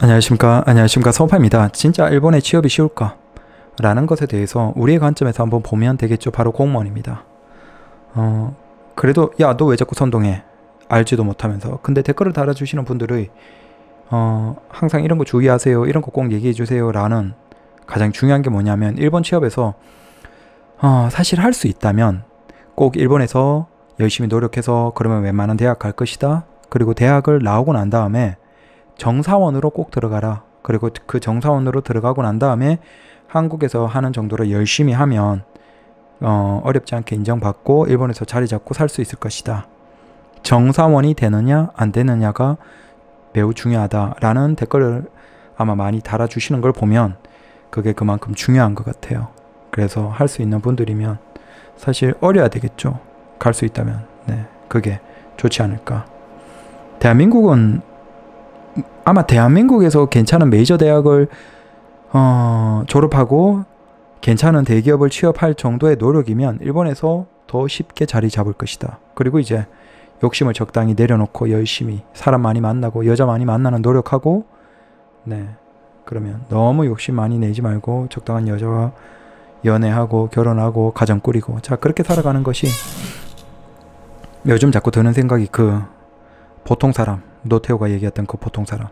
안녕하십니까 안녕하십니까 서파입니다 진짜 일본의 취업이 쉬울까? 라는 것에 대해서 우리의 관점에서 한번 보면 되겠죠 바로 공무원입니다 어 그래도 야 너 왜 자꾸 선동해 알지도 못하면서 근데 댓글을 달아주시는 분들의 어 항상 이런 거 주의하세요 이런 거 꼭 얘기해 주세요 라는 가장 중요한 게 뭐냐면 일본 취업에서 어, 사실 할 수 있다면 꼭 일본에서 열심히 노력해서 그러면 웬만한 대학 갈 것이다 그리고 대학을 나오고 난 다음에 정사원으로 꼭 들어가라. 그리고 그 정사원으로 들어가고 난 다음에 한국에서 하는 정도로 열심히 하면 어, 어렵지 않게 인정받고 일본에서 자리 잡고 살 수 있을 것이다. 정사원이 되느냐 안 되느냐가 매우 중요하다라는 댓글을 아마 많이 달아주시는 걸 보면 그게 그만큼 중요한 것 같아요. 그래서 할 수 있는 분들이면 사실 어려야 되겠죠. 갈 수 있다면. 네. 그게 좋지 않을까. 대한민국은 아마 대한민국에서 괜찮은 메이저 대학을 어, 졸업하고 괜찮은 대기업을 취업할 정도의 노력이면 일본에서 더 쉽게 자리 잡을 것이다. 그리고 이제 욕심을 적당히 내려놓고 열심히 사람 많이 만나고 여자 많이 만나는 노력하고 네 그러면 너무 욕심 많이 내지 말고 적당한 여자와 연애하고 결혼하고 가정 꾸리고 자 그렇게 살아가는 것이 요즘 자꾸 드는 생각이 그 보통 사람 노태우가 얘기했던 그 보통 사람.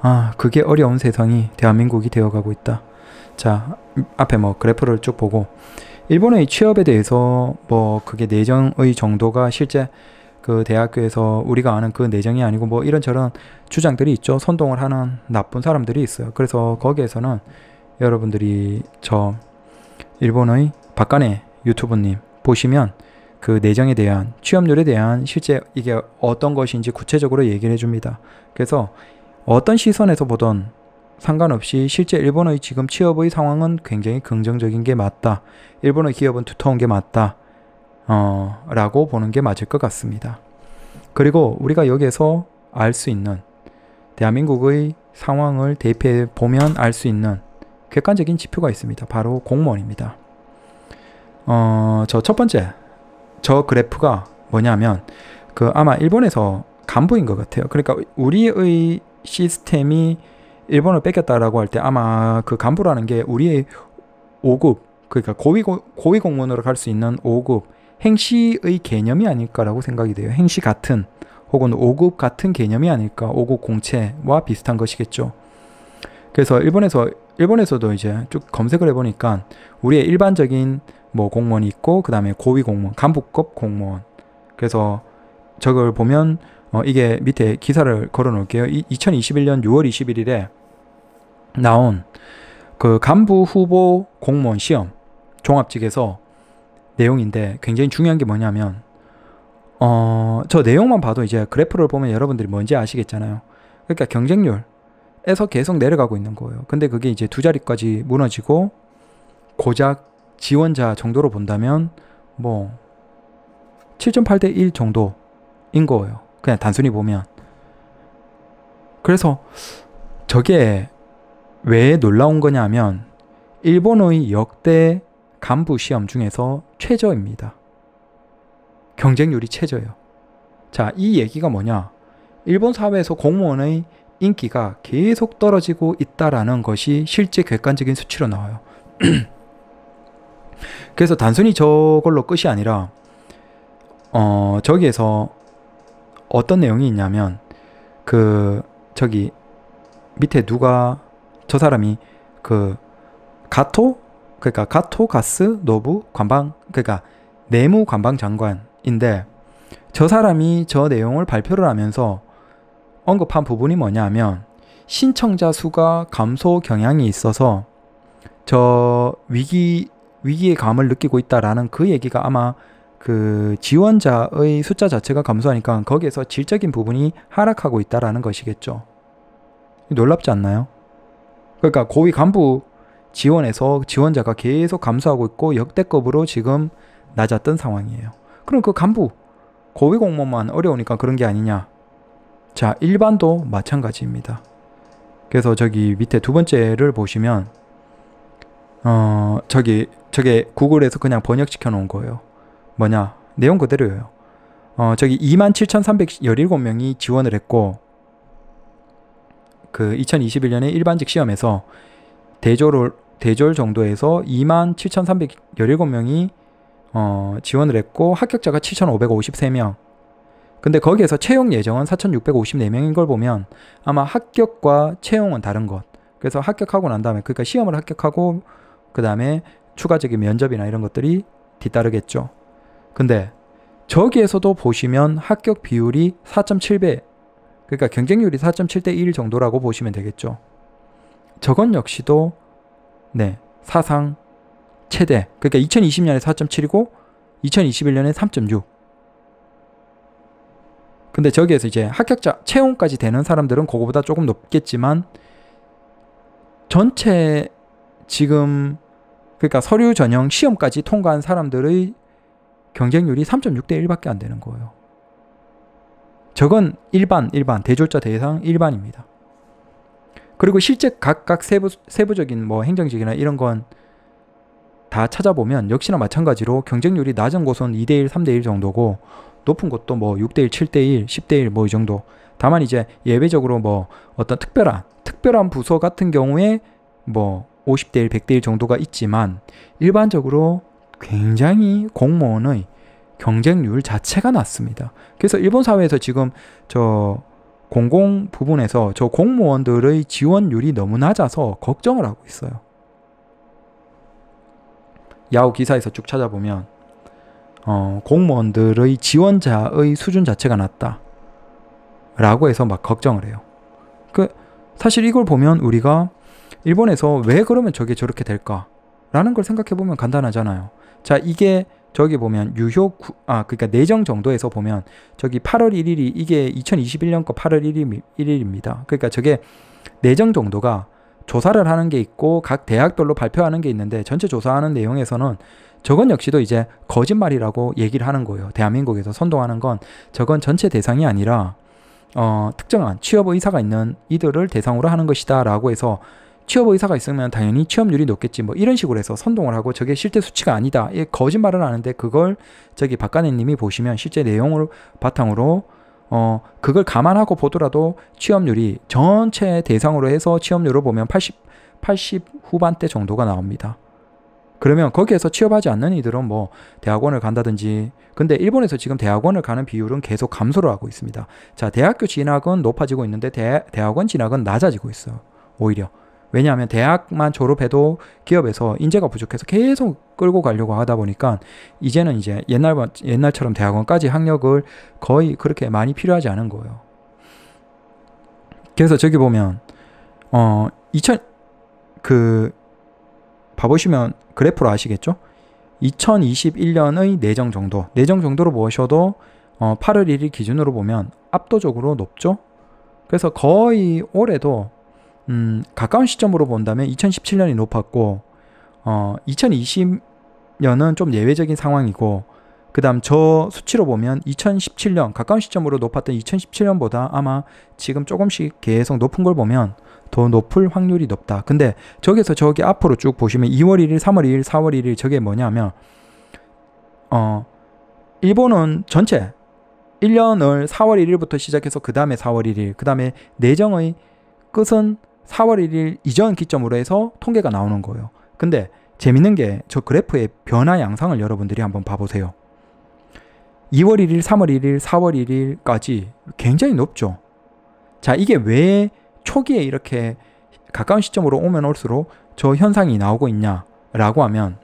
아, 그게 어려운 세상이 대한민국이 되어가고 있다. 자, 앞에 뭐 그래프를 쭉 보고 일본의 취업에 대해서 뭐 그게 내정의 정도가 실제 그 대학교에서 우리가 아는 그 내정이 아니고 뭐 이런저런 주장들이 있죠. 선동을 하는 나쁜 사람들이 있어요. 그래서 거기에서는 여러분들이 저 일본의 박간의 유튜브님 보시면 그 내장에 대한 취업률에 대한 실제 이게 어떤 것인지 구체적으로 얘기를 해줍니다. 그래서 어떤 시선에서 보던 상관없이 실제 일본의 지금 취업의 상황은 굉장히 긍정적인 게 맞다. 일본의 기업은 두터운 게 맞다. 어, 라고 보는 게 맞을 것 같습니다. 그리고 우리가 여기에서 알 수 있는 대한민국의 상황을 대입해 보면 알 수 있는 객관적인 지표가 있습니다. 바로 공무원입니다. 어, 저 첫 번째 저 그래프가 뭐냐면 그 아마 일본에서 간부인 것 같아요. 그러니까 우리의 시스템이 일본을 뺏겼다라고 할 때 아마 그 간부라는 게 우리의 5급 그러니까 고위 고위 공무원으로 갈 수 있는 5급 행시의 개념이 아닐까라고 생각이 돼요. 행시 같은 혹은 5급 같은 개념이 아닐까. 5급 공채와 비슷한 것이겠죠. 그래서 일본에서 일본에서도 이제 쭉 검색을 해보니까 우리의 일반적인 뭐 공무원이 있고 그 다음에 고위 공무원, 간부급 공무원. 그래서 저걸 보면 어, 이게 밑에 기사를 걸어놓을게요. 2021년 6월 21일에 나온 그 간부 후보 공무원 시험 종합직에서 내용인데 굉장히 중요한 게 뭐냐면 어, 저 내용만 봐도 이제 그래프를 보면 여러분들이 뭔지 아시겠잖아요. 그러니까 경쟁률에서 계속 내려가고 있는 거예요. 근데 그게 이제 두 자리까지 무너지고 고작 지원자 정도로 본다면 뭐 7.8대 1 정도인 거예요. 그냥 단순히 보면. 그래서 저게 왜 놀라운 거냐면 일본의 역대 간부 시험 중에서 최저입니다. 경쟁률이 최저예요. 자, 이 얘기가 뭐냐? 일본 사회에서 공무원의 인기가 계속 떨어지고 있다라는 것이 실제 객관적인 수치로 나와요. 그래서 단순히 저걸로 끝이 아니라 어 저기에서 어떤 내용이 있냐면 그 저기 밑에 누가 저 사람이 그 가토 그러니까 가토 가스 노부 관방 그러니까 내무 관방 장관인데 저 사람이 저 내용을 발표를 하면서 언급한 부분이 뭐냐면 신청자 수가 감소 경향이 있어서 저 위기 위기의 감을 느끼고 있다라는 그 얘기가 아마 그 지원자의 숫자 자체가 감소하니까 거기에서 질적인 부분이 하락하고 있다라는 것이겠죠. 놀랍지 않나요? 그러니까 고위 간부 지원에서 지원자가 계속 감소하고 있고 역대급으로 지금 낮았던 상황이에요. 그럼 그 간부 고위 공무원만 어려우니까 그런 게 아니냐? 자, 일반도 마찬가지입니다. 그래서 저기 밑에 두 번째를 보시면 어, 저기 저게 구글에서 그냥 번역시켜 놓은 거예요. 뭐냐? 내용 그대로예요. 어, 저기 27,317명이 지원을 했고, 그 2021년에 일반직 시험에서 대졸, 을 대졸 정도에서 27,317명이 어, 지원을 했고, 합격자가 7,553명. 근데 거기에서 채용 예정은 4,654명인 걸 보면 아마 합격과 채용은 다른 것. 그래서 합격하고 난 다음에, 그러니까 시험을 합격하고, 그 다음에 추가적인 면접이나 이런 것들이 뒤따르겠죠. 근데 저기에서도 보시면 합격 비율이 4.7배, 그러니까 경쟁률이 4.7대 1 정도라고 보시면 되겠죠. 저건 역시도 네, 사상 최대. 그러니까 2020년에 4.7이고 2021년에 3.6. 근데 저기에서 이제 합격자 채용까지 되는 사람들은 그거보다 조금 높겠지만 전체 지금 그러니까 서류 전형 시험까지 통과한 사람들의 경쟁률이 3.6대 1밖에 안 되는 거예요. 저건 일반, 일반, 대졸자 대상 일반입니다. 그리고 실제 각각 세부, 세부적인 뭐 행정직이나 이런 건 다 찾아보면 역시나 마찬가지로 경쟁률이 낮은 곳은 2대1, 3대1 정도고 높은 곳도 뭐 6대1, 7대1, 10대1 뭐 이 정도. 다만 이제 예외적으로 뭐 어떤 특별한, 특별한 부서 같은 경우에 뭐 50대 1, 100대 1 정도가 있지만 일반적으로 굉장히 공무원의 경쟁률 자체가 낮습니다. 그래서 일본 사회에서 지금 저 공공 부분에서 저 공무원들의 지원율이 너무 낮아서 걱정을 하고 있어요. 야후 기사에서 쭉 찾아보면 어, 공무원들의 지원자의 수준 자체가 낮다. 라고 해서 막 걱정을 해요. 그 사실 이걸 보면 우리가 일본에서 왜 그러면 저게 저렇게 될까? 라는 걸 생각해 보면 간단하잖아요. 자, 이게 저기 보면 유효 구, 아그니까 내정 정도에서 보면 저기 8월 1일이 이게 2021년 거 8월 1일, 1일 입니다 그니까 저게 내정 정도가 조사를 하는 게 있고 각 대학별로 발표하는 게 있는데 전체 조사하는 내용에서는 저건 역시도 이제 거짓말이라고 얘기를 하는 거예요. 대한민국에서 선동하는 건 저건 전체 대상이 아니라 어, 특정한 취업 의사가 있는 이들을 대상으로 하는 것이다라고 해서 취업 의사가 있으면 당연히 취업률이 높겠지 뭐 이런 식으로 해서 선동을 하고 저게 실제 수치가 아니다 예, 거짓말을 하는데 그걸 저기 박가네님이 보시면 실제 내용을 바탕으로 어 그걸 감안하고 보더라도 취업률이 전체 대상으로 해서 취업률을 보면 80 80 후반대 정도가 나옵니다. 그러면 거기에서 취업하지 않는 이들은 뭐 대학원을 간다든지 근데 일본에서 지금 대학원을 가는 비율은 계속 감소를 하고 있습니다. 자 대학교 진학은 높아지고 있는데 대, 대학원 진학은 낮아지고 있어요. 오히려 왜냐하면 대학만 졸업해도 기업에서 인재가 부족해서 계속 끌고 가려고 하다 보니까 이제는 이제 옛날, 옛날처럼 대학원까지 학력을 거의 그렇게 많이 필요하지 않은 거예요. 그래서 저기 보면, 어, 2000, 그, 봐보시면 그래프로 아시겠죠? 2021년의 내정 정도, 내정 정도로 보셔도 어, 8월 1일 기준으로 보면 압도적으로 높죠? 그래서 거의 올해도 음, 가까운 시점으로 본다면 2017년이 높았고 어, 2020년은 좀 예외적인 상황이고 그 다음 저 수치로 보면 2017년 가까운 시점으로 높았던 2017년보다 아마 지금 조금씩 계속 높은 걸 보면 더 높을 확률이 높다. 근데 저기서 저기 앞으로 쭉 보시면 2월 1일, 3월 2일, 4월 1일 저게 뭐냐면 어 일본은 전체 1년을 4월 1일부터 시작해서 그 다음에 4월 1일, 그 다음에 내정의 끝은 4월 1일 이전 기점으로 해서 통계가 나오는 거예요. 근데 재밌는 게 저 그래프의 변화 양상을 여러분들이 한번 봐보세요. 2월 1일, 3월 1일, 4월 1일까지 굉장히 높죠. 자, 이게 왜 초기에 이렇게 가까운 시점으로 오면 올수록 저 현상이 나오고 있냐라고 하면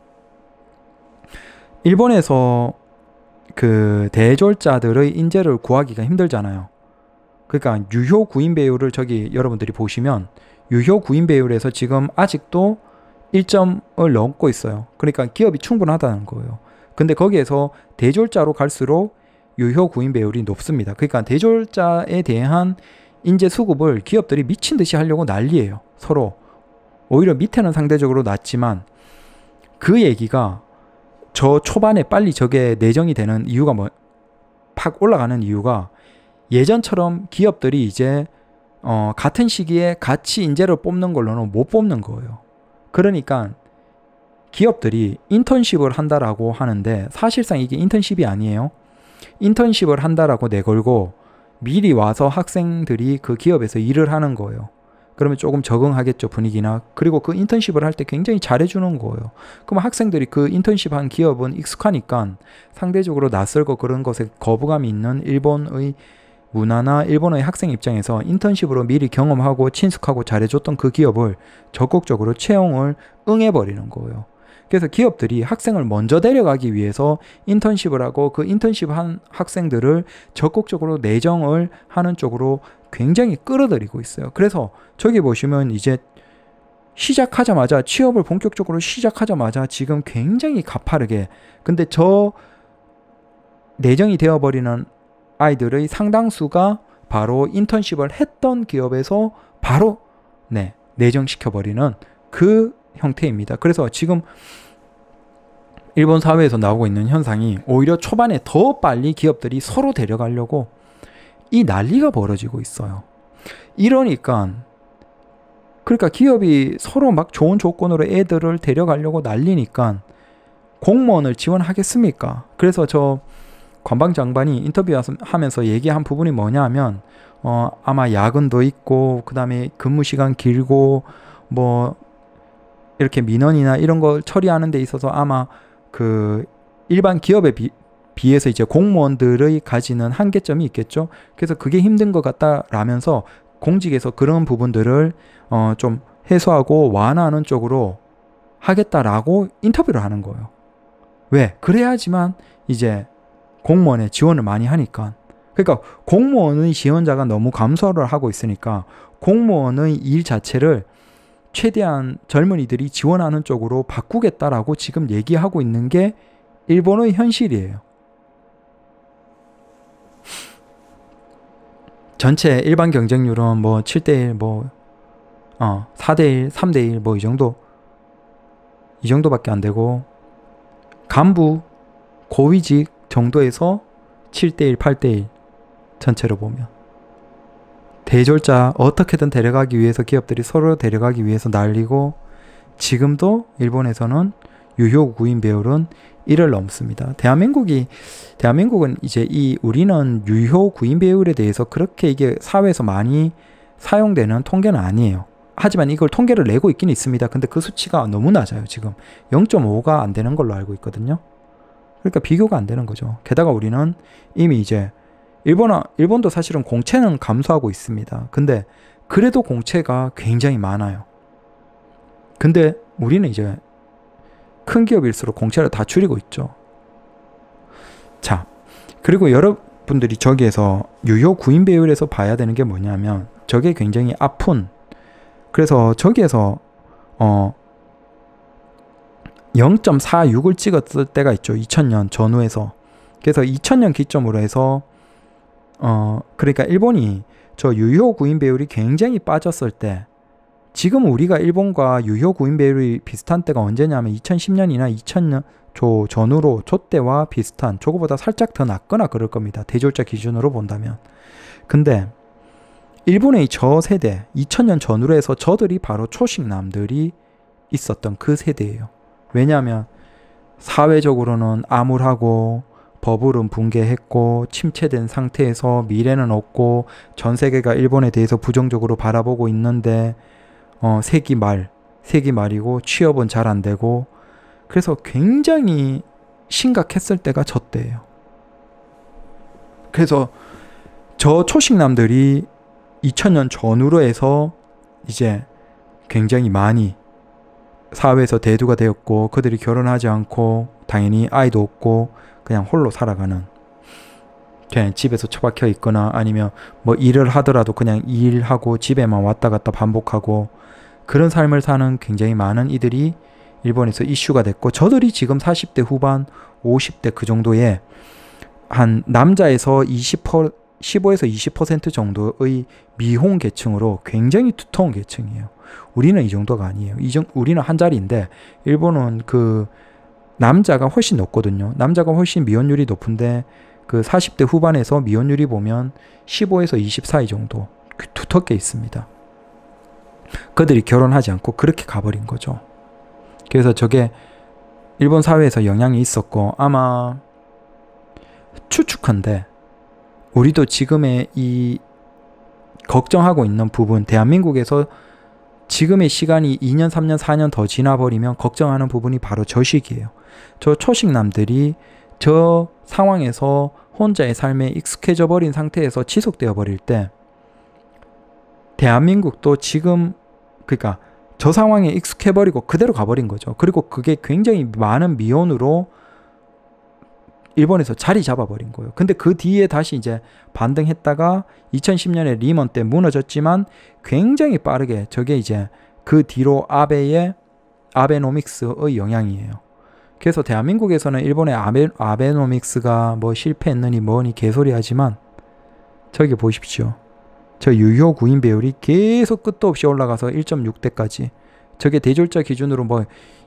일본에서 그 대졸자들의 인재를 구하기가 힘들잖아요. 그러니까 유효 구인 배율을 저기 여러분들이 보시면 유효 구인 배율에서 지금 아직도 1점을 넘고 있어요. 그러니까 기업이 충분하다는 거예요. 근데 거기에서 대졸자로 갈수록 유효 구인 배율이 높습니다. 그러니까 대졸자에 대한 인재 수급을 기업들이 미친 듯이 하려고 난리예요. 서로 오히려 밑에는 상대적으로 낮지만 그 얘기가 저 초반에 빨리 저게 내정이 되는 이유가 뭐 팍 올라가는 이유가 예전처럼 기업들이 이제 어, 같은 시기에 같이 인재를 뽑는 걸로는 못 뽑는 거예요. 그러니까 기업들이 인턴십을 한다라고 하는데 사실상 이게 인턴십이 아니에요. 인턴십을 한다라고 내걸고 미리 와서 학생들이 그 기업에서 일을 하는 거예요. 그러면 조금 적응하겠죠, 분위기나. 그리고 그 인턴십을 할 때 굉장히 잘해주는 거예요. 그럼 학생들이 그 인턴십 한 기업은 익숙하니까 상대적으로 낯설고 그런 것에 거부감이 있는 일본의 문화나 일본의 학생 입장에서 인턴십으로 미리 경험하고 친숙하고 잘해줬던 그 기업을 적극적으로 채용을 응해버리는 거예요. 그래서 기업들이 학생을 먼저 데려가기 위해서 인턴십을 하고 그 인턴십 한 학생들을 적극적으로 내정을 하는 쪽으로 굉장히 끌어들이고 있어요. 그래서 저기 보시면 이제 시작하자마자 취업을 본격적으로 시작하자마자 지금 굉장히 가파르게 근데 저 내정이 되어버리는 아이들의 상당수가 바로 인턴십을 했던 기업에서 바로 네, 내정시켜 버리는 그 형태입니다. 그래서 지금 일본 사회에서 나오고 있는 현상이 오히려 초반에 더 빨리 기업들이 서로 데려가려고 이 난리가 벌어지고 있어요. 이러니까 그러니까 기업이 서로 막 좋은 조건으로 애들을 데려가려고 난리니까 공무원을 지원하겠습니까? 그래서 저 관방 장관이 인터뷰하면서 얘기한 부분이 뭐냐면 하어 아마 야근도 있고 그다음에 근무 시간 길고 뭐 이렇게 민원이나 이런 걸 처리하는 데 있어서 아마 그 일반 기업에 비, 비해서 이제 공무원들의 가지는 한계점이 있겠죠. 그래서 그게 힘든 것 같다라면서 공직에서 그런 부분들을 어좀 해소하고 완화하는 쪽으로 하겠다라고 인터뷰를 하는 거예요. 왜? 그래야지만 이제 공무원에 지원을 많이 하니까. 그러니까 공무원의 지원자가 너무 감소를 하고 있으니까 공무원의 일 자체를 최대한 젊은이들이 지원하는 쪽으로 바꾸겠다라고 지금 얘기하고 있는 게 일본의 현실이에요. 전체 일반 경쟁률은 뭐 7대1, 뭐, 어, 4대1, 3대1, 뭐 이 정도, 이 정도밖에 안 되고, 간부, 고위직, 정도에서 7대1, 8대1 전체로 보면. 대졸자 어떻게든 데려가기 위해서 기업들이 서로 데려가기 위해서 날리고 지금도 일본에서는 유효 구인 배율은 1을 넘습니다. 대한민국이 대한민국은 이제 이 우리는 유효 구인 배율에 대해서 그렇게 이게 사회에서 많이 사용되는 통계는 아니에요. 하지만 이걸 통계를 내고 있긴 있습니다. 근데 그 수치가 너무 낮아요, 지금. 0.5가 안 되는 걸로 알고 있거든요. 그러니까 비교가 안 되는 거죠. 게다가 우리는 이미 이제 일본은 일본도 사실은 공채는 감소하고 있습니다. 근데 그래도 공채가 굉장히 많아요. 근데 우리는 이제 큰 기업일수록 공채를 다 줄이고 있죠. 자, 그리고 여러분들이 저기에서 유효 구인 배율에서 봐야 되는 게 뭐냐면 저게 굉장히 아픈 그래서 저기에서 어 0.46을 찍었을 때가 있죠. 2000년 전후에서. 그래서 2000년 기점으로 해서 어 그러니까 일본이 저 유효 구인 배율이 굉장히 빠졌을 때 지금 우리가 일본과 유효 구인 배율이 비슷한 때가 언제냐면 2010년이나 2000년 조 전후로 조 때와 비슷한 조거보다 살짝 더 낮거나 그럴 겁니다. 대졸자 기준으로 본다면. 근데 일본의 저 세대 2000년 전후로 해서 저들이 바로 초식남들이 있었던 그 세대예요. 왜냐하면 사회적으로는 암울하고 버블은 붕괴했고 침체된 상태에서 미래는 없고 전 세계가 일본에 대해서 부정적으로 바라보고 있는데 어, 세기 말, 세기 말이고 취업은 잘 안 되고 그래서 굉장히 심각했을 때가 저 때예요. 그래서 저 초식남들이 2000년 전후로 해서 이제 굉장히 많이 사회에서 대두가 되었고 그들이 결혼하지 않고 당연히 아이도 없고 그냥 홀로 살아가는 그냥 집에서 처박혀 있거나 아니면 뭐 일을 하더라도 그냥 일하고 집에만 왔다 갔다 반복하고 그런 삶을 사는 굉장히 많은 이들이 일본에서 이슈가 됐고 저들이 지금 40대 후반 50대 그 정도에 한 남자에서 20 15에서 20% 정도의 미혼 계층으로 굉장히 두터운 계층이에요. 우리는 이 정도가 아니에요. 이 정, 우리는 한 자리인데 일본은 그 남자가 훨씬 높거든요. 남자가 훨씬 미혼율이 높은데 그 40대 후반에서 미혼율이 보면 15에서 20 사이 정도 그 두텁게 있습니다. 그들이 결혼하지 않고 그렇게 가버린 거죠. 그래서 저게 일본 사회에서 영향이 있었고 아마 추측한데 우리도 지금의 이 걱정하고 있는 부분 대한민국에서 지금의 시간이 2년, 3년, 4년 더 지나버리면 걱정하는 부분이 바로 저 시기예요. 저 초식남들이 저 상황에서 혼자의 삶에 익숙해져 버린 상태에서 지속되어 버릴 때 대한민국도 지금 그러니까 저 상황에 익숙해 버리고 그대로 가버린 거죠. 그리고 그게 굉장히 많은 미온으로 일본에서 자리 잡아버린 거예요. 근데 그 뒤에 다시 이제 반등했다가 2010년에 리먼 때 무너졌지만 굉장히 빠르게 저게 이제 그 뒤로 아베의 아베노믹스의 영향이에요. 그래서 대한민국에서는 일본의 아베, 아베노믹스가 뭐 실패했느니 뭐니 개소리 하지만 저기 보십시오. 저 유효 구인 배율이 계속 끝도 없이 올라가서 1.6대까지 저게 대졸자 기준으로 뭐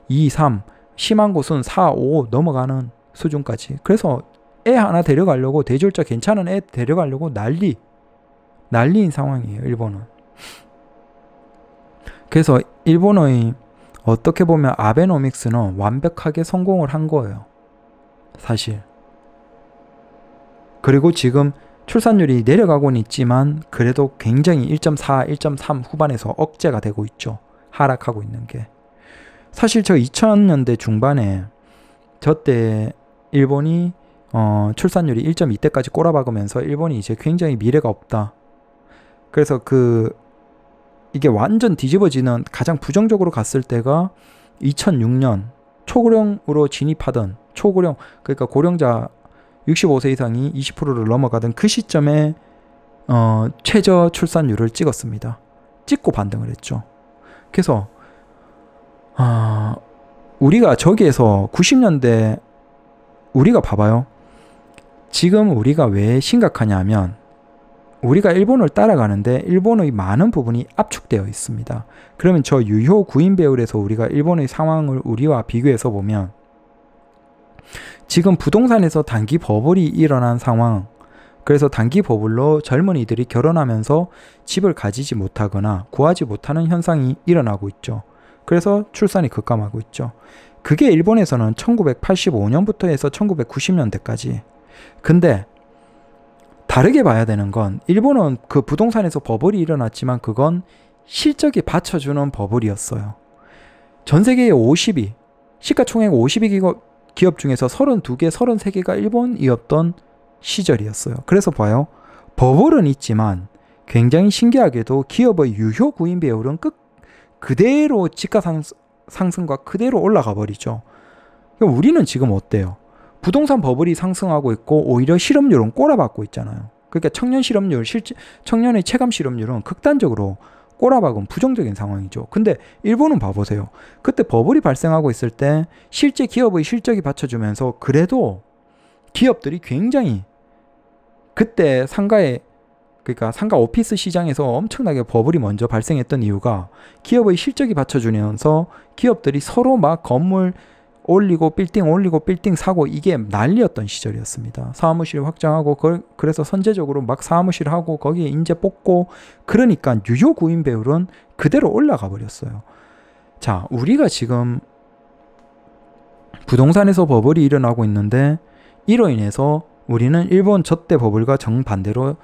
2, 3, 심한 곳은 4, 5 넘어가는 수준까지. 그래서 애 하나 데려가려고 대졸자 괜찮은 애 데려가려고 난리 난리인 상황이에요 일본은 그래서 일본의 어떻게 보면 아베노믹스는 완벽하게 성공을 한 거예요 사실 그리고 지금 출산율이 내려가곤 있지만 그래도 굉장히 1.4, 1.3 후반에서 억제가 되고 있죠 하락하고 있는 게 사실 저 2000년대 중반에 저때 일본이 어, 출산율이 1.2대까지 꼬라박으면서 일본이 이제 굉장히 미래가 없다. 그래서 그 이게 완전 뒤집어지는 가장 부정적으로 갔을 때가 2006년 초고령으로 진입하던 초고령 그러니까 고령자 65세 이상이 20%를 넘어가던 그 시점에 어, 최저 출산율을 찍었습니다. 찍고 반등을 했죠. 그래서 어, 우리가 저기에서 90년대 우리가 봐봐요. 지금 우리가 왜 심각하냐면 우리가 일본을 따라가는데 일본의 많은 부분이 압축되어 있습니다. 그러면 저 유효 구인 배율에서 우리가 일본의 상황을 우리와 비교해서 보면 지금 부동산에서 단기 버블이 일어난 상황 그래서 단기 버블로 젊은이들이 결혼하면서 집을 가지지 못하거나 구하지 못하는 현상이 일어나고 있죠. 그래서 출산이 급감하고 있죠. 그게 일본에서는 1985년부터 해서 1990년대까지. 근데 다르게 봐야 되는 건 일본은 그 부동산에서 버블이 일어났지만 그건 실적이 받쳐주는 버블이었어요. 전 세계의 50위, 시가총액 50위 기업 중에서 32개, 33개가 일본이었던 시절이었어요. 그래서 봐요. 버블은 있지만 굉장히 신기하게도 기업의 유효 구인 배율은 끝 그대로 집가 상승과 그대로 올라가 버리죠. 그러니까 우리는 지금 어때요? 부동산 버블이 상승하고 있고 오히려 실업률은 꼬라박고 있잖아요. 그러니까 청년 실업률, 실제 청년의 체감 실업률은 극단적으로 꼬라박은 부정적인 상황이죠. 근데 일본은 봐보세요. 그때 버블이 발생하고 있을 때 실제 기업의 실적이 받쳐주면서 그래도 기업들이 굉장히 그때 상가에 그러니까 상가 오피스 시장에서 엄청나게 버블이 먼저 발생했던 이유가 기업의 실적이 받쳐주면서 기업들이 서로 막 건물 올리고 빌딩 올리고 빌딩 사고 이게 난리였던 시절이었습니다. 사무실 확장하고 그, 래서 선제적으로 막 사무실 하고 거기에 인재 뽑고 그러니까 유효 구인 배율은 그대로 올라가 버렸어요. 자, 우리가 지금 부동산에서 버블이 일어나고 있는데 이로 인해서 우리는 일본 저대 버블과 정반대로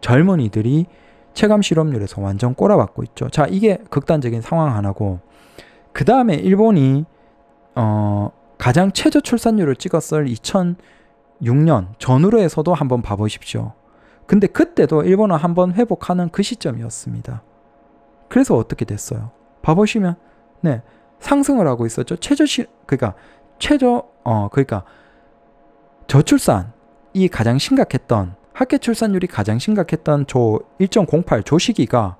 젊은이들이 체감 실업률에서 완전 꼬라박고 있죠. 자, 이게 극단적인 상황 하나고 그 다음에 일본이 어, 가장 최저 출산율을 찍었을 2006년 전후로 해서도 한번 봐보십시오. 근데 그때도 일본은 한번 회복하는 그 시점이었습니다. 그래서 어떻게 됐어요? 봐보시면 네 상승을 하고 있었죠. 최저 시 그러니까 최저 어 그러니까 저출산이 가장 심각했던 학계 출산율이 가장 심각했던 조1.08 조시기가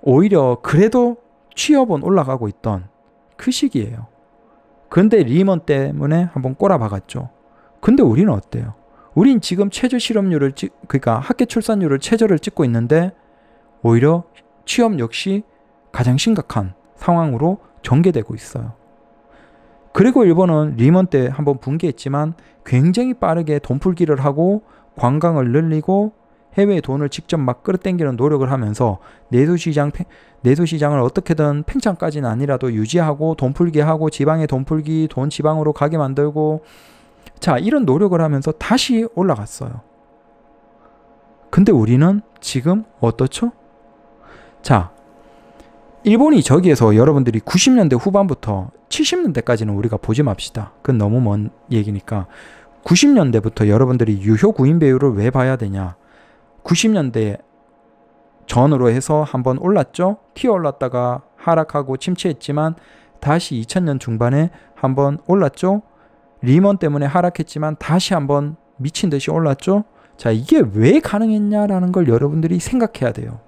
오히려 그래도 취업은 올라가고 있던 그 시기예요. 근데 리먼 때문에 한번 꼬라박았죠. 근데 우리는 어때요? 우린 지금 최저 실업률을 찍, 그러니까 학계 출산율을 최저를 찍고 있는데 오히려 취업 역시 가장 심각한 상황으로 전개되고 있어요. 그리고 일본은 리먼 때 한번 붕괴했지만 굉장히 빠르게 돈 풀기를 하고 관광을 늘리고 해외 돈을 직접 막 끌어당기는 노력을 하면서 내수시장 내수시장을 어떻게든 팽창까지는 아니라도 유지하고 돈 풀게 하고 지방에 돈 풀기 돈 지방으로 가게 만들고 자 이런 노력을 하면서 다시 올라갔어요. 근데 우리는 지금 어떻죠? 자 일본이 저기에서 여러분들이 90년대 후반부터 70년대까지는 우리가 보지 맙시다. 그건 너무 먼 얘기니까 90년대부터 여러분들이 유효 구인 배율을 왜 봐야 되냐? 90년대 전으로 해서 한번 올랐죠? 튀어 올랐다가 하락하고 침체했지만 다시 2000년 중반에 한번 올랐죠? 리먼 때문에 하락했지만 다시 한번 미친 듯이 올랐죠? 자, 이게 왜 가능했냐라는 걸 여러분들이 생각해야 돼요.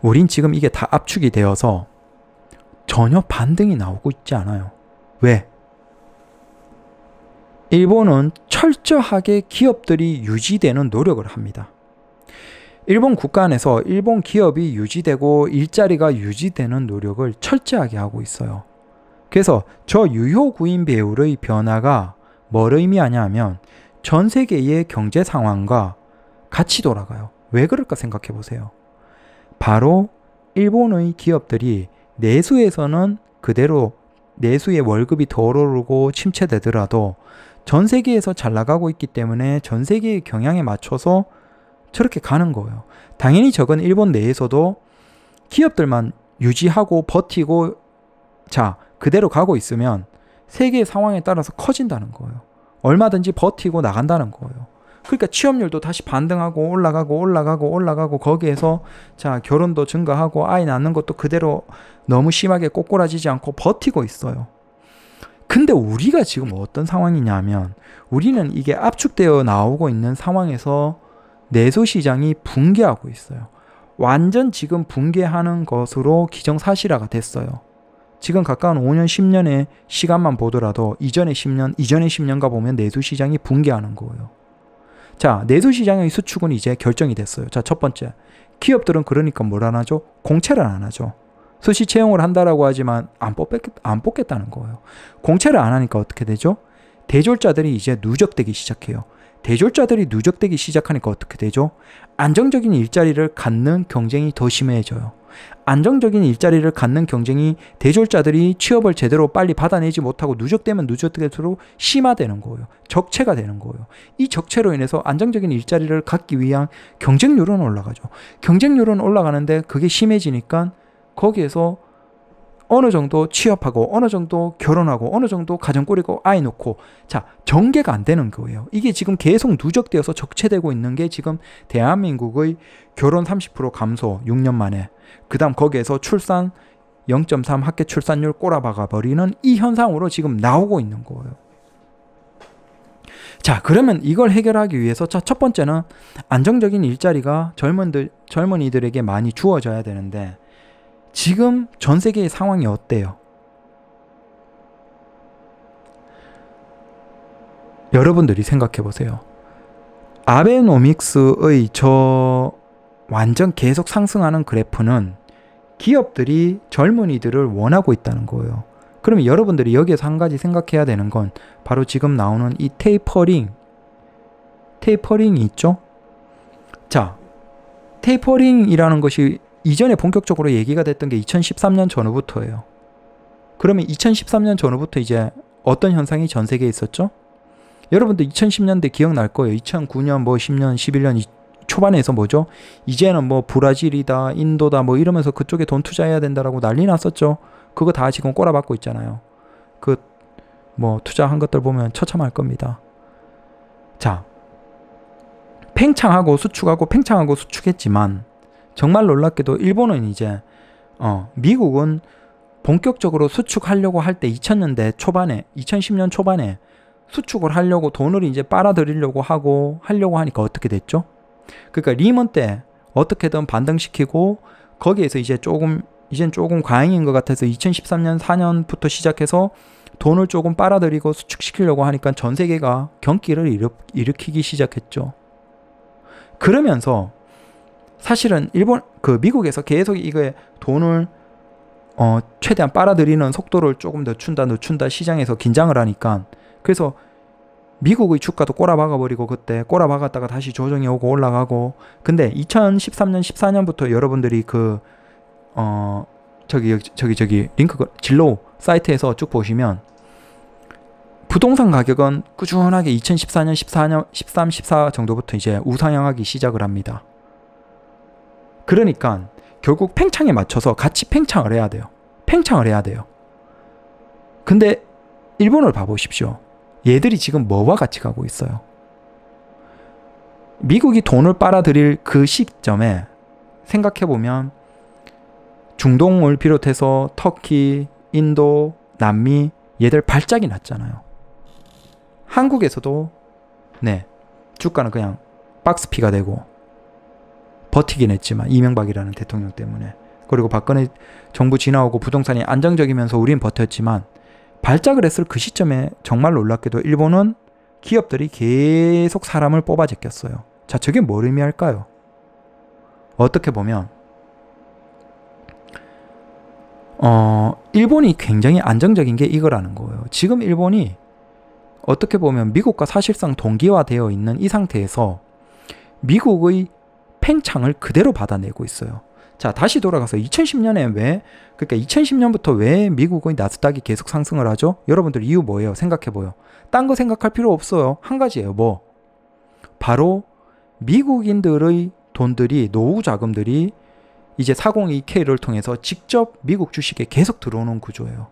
우린 지금 이게 다 압축이 되어서 전혀 반등이 나오고 있지 않아요. 왜? 일본은 철저하게 기업들이 유지되는 노력을 합니다. 일본 국가 안에서 일본 기업이 유지되고 일자리가 유지되는 노력을 철저하게 하고 있어요. 그래서 저 유효구인 배율의 변화가 뭘 의미하냐 하면 전 세계의 경제 상황과 같이 돌아가요. 왜 그럴까 생각해 보세요. 바로 일본의 기업들이 내수에서는 그대로 내수의 월급이 더 오르고 침체되더라도 전 세계에서 잘 나가고 있기 때문에 전 세계의 경향에 맞춰서 저렇게 가는 거예요. 당연히 적은 일본 내에서도 기업들만 유지하고 버티고 자, 그대로 가고 있으면 세계 상황에 따라서 커진다는 거예요. 얼마든지 버티고 나간다는 거예요. 그러니까 취업률도 다시 반등하고 올라가고 올라가고 올라가고 거기에서 자 결혼도 증가하고 아이 낳는 것도 그대로 너무 심하게 꼬꾸라지지 않고 버티고 있어요. 근데 우리가 지금 어떤 상황이냐면 우리는 이게 압축되어 나오고 있는 상황에서 내수 시장이 붕괴하고 있어요. 완전 지금 붕괴하는 것으로 기정사실화가 됐어요. 지금 가까운 5년, 10년의 시간만 보더라도 이전의 10년, 이전의 10년가 보면 내수 시장이 붕괴하는 거예요. 자, 내수 시장의 수축은 이제 결정이 됐어요. 자, 첫 번째. 기업들은 그러니까 뭘 안 하죠? 공채를 안 하죠. 수시 채용을 한다라고 하지만 안, 뽑겠, 안 뽑겠다는 거예요. 공채를 안 하니까 어떻게 되죠? 대졸자들이 이제 누적되기 시작해요. 대졸자들이 누적되기 시작하니까 어떻게 되죠? 안정적인 일자리를 갖는 경쟁이 더 심해져요. 안정적인 일자리를 갖는 경쟁이 대졸자들이 취업을 제대로 빨리 받아내지 못하고 누적되면 누적될수록 심화되는 거예요. 적체가 되는 거예요. 이 적체로 인해서 안정적인 일자리를 갖기 위한 경쟁률은 올라가죠. 경쟁률은 올라가는데 그게 심해지니까 거기에서 어느 정도 취업하고 어느 정도 결혼하고 어느 정도 가정 꾸리고 아이 놓고 자 전개가 안 되는 거예요. 이게 지금 계속 누적되어서 적체되고 있는 게 지금 대한민국의 결혼 30% 감소 6년 만에 그다음 거기에서 출산 0.3 학계 출산율 꼬라박아 버리는 이 현상으로 지금 나오고 있는 거예요. 자 그러면 이걸 해결하기 위해서 자첫 번째는 안정적인 일자리가 젊은들 젊은이들에게 많이 주어져야 되는데 지금 전 세계의 상황이 어때요? 여러분들이 생각해 보세요. 아베노믹스의 저 완전 계속 상승하는 그래프는 기업들이 젊은이들을 원하고 있다는 거예요. 그러면 여러분들이 여기에서 한 가지 생각해야 되는 건 바로 지금 나오는 이 테이퍼링. 테이퍼링이 있죠? 자, 테이퍼링이라는 것이 이전에 본격적으로 얘기가 됐던 게 2013년 전후부터예요. 그러면 2013년 전후부터 이제 어떤 현상이 전 세계에 있었죠? 여러분들 2010년대 기억날 거예요. 2009년 뭐 10년 11년 초반에서 뭐죠? 이제는 뭐 브라질이다 인도다 뭐 이러면서 그쪽에 돈 투자해야 된다라고 난리 났었죠. 그거 다 지금 꼬라박고 있잖아요. 그 뭐 투자한 것들 보면 처참할 겁니다. 자, 팽창하고 수축하고 팽창하고 수축했지만 정말 놀랍게도 일본은 이제 어, 미국은 본격적으로 수축하려고 할 때 2000년대 초반에 2010년 초반에 수축을 하려고 돈을 이제 빨아들이려고 하고 하려고 하니까 어떻게 됐죠? 그러니까 리먼 때 어떻게든 반등시키고 거기에서 이제 조금 이젠 조금 과잉인 것 같아서 2013년 4년부터 시작해서 돈을 조금 빨아들이고 수축시키려고 하니까 전 세계가 경기를 일으키기 시작했죠. 그러면서 사실은 일본 그 미국에서 계속 이거에 돈을 어 최대한 빨아들이는 속도를 조금 늦춘다 늦춘다 시장에서 긴장을 하니까 그래서 미국의 주가도 꼬라박아 버리고 그때 꼬라박았다가 다시 조정이 오고 올라가고 근데 2013년 14년부터 여러분들이 그 어 저기 저기 저기 링크 진로 사이트에서 쭉 보시면 부동산 가격은 꾸준하게 2014년 14년 13 14 정도부터 이제 우상향하기 시작을 합니다. 그러니까 결국 팽창에 맞춰서 같이 팽창을 해야 돼요. 팽창을 해야 돼요. 근데 일본을 봐보십시오. 얘들이 지금 뭐와 같이 가고 있어요? 미국이 돈을 빨아들일 그 시점에 생각해보면 중동을 비롯해서 터키, 인도, 남미 얘들 발작이 났잖아요. 한국에서도 네 주가는 그냥 박스피가 되고 버티긴 했지만 이명박이라는 대통령 때문에 그리고 박근혜 정부 지나오고 부동산이 안정적이면서 우린 버텼지만 발작을 했을 그 시점에 정말 놀랍게도 일본은 기업들이 계속 사람을 뽑아 제꼈어요. 자, 저게 뭘 의미할까요? 어떻게 보면 어, 일본이 굉장히 안정적인 게 이거라는 거예요. 지금 일본이 어떻게 보면 미국과 사실상 동기화되어 있는 이 상태에서 미국의 팽창을 그대로 받아내고 있어요. 자, 다시 돌아가서 2010년에 왜, 그러니까 2010년부터 왜 미국의 나스닥이 계속 상승을 하죠? 여러분들 이유 뭐예요? 생각해보요. 딴 거 생각할 필요 없어요. 한 가지예요. 뭐? 바로 미국인들의 돈들이, 노후 자금들이 이제 402K를 통해서 직접 미국 주식에 계속 들어오는 구조예요.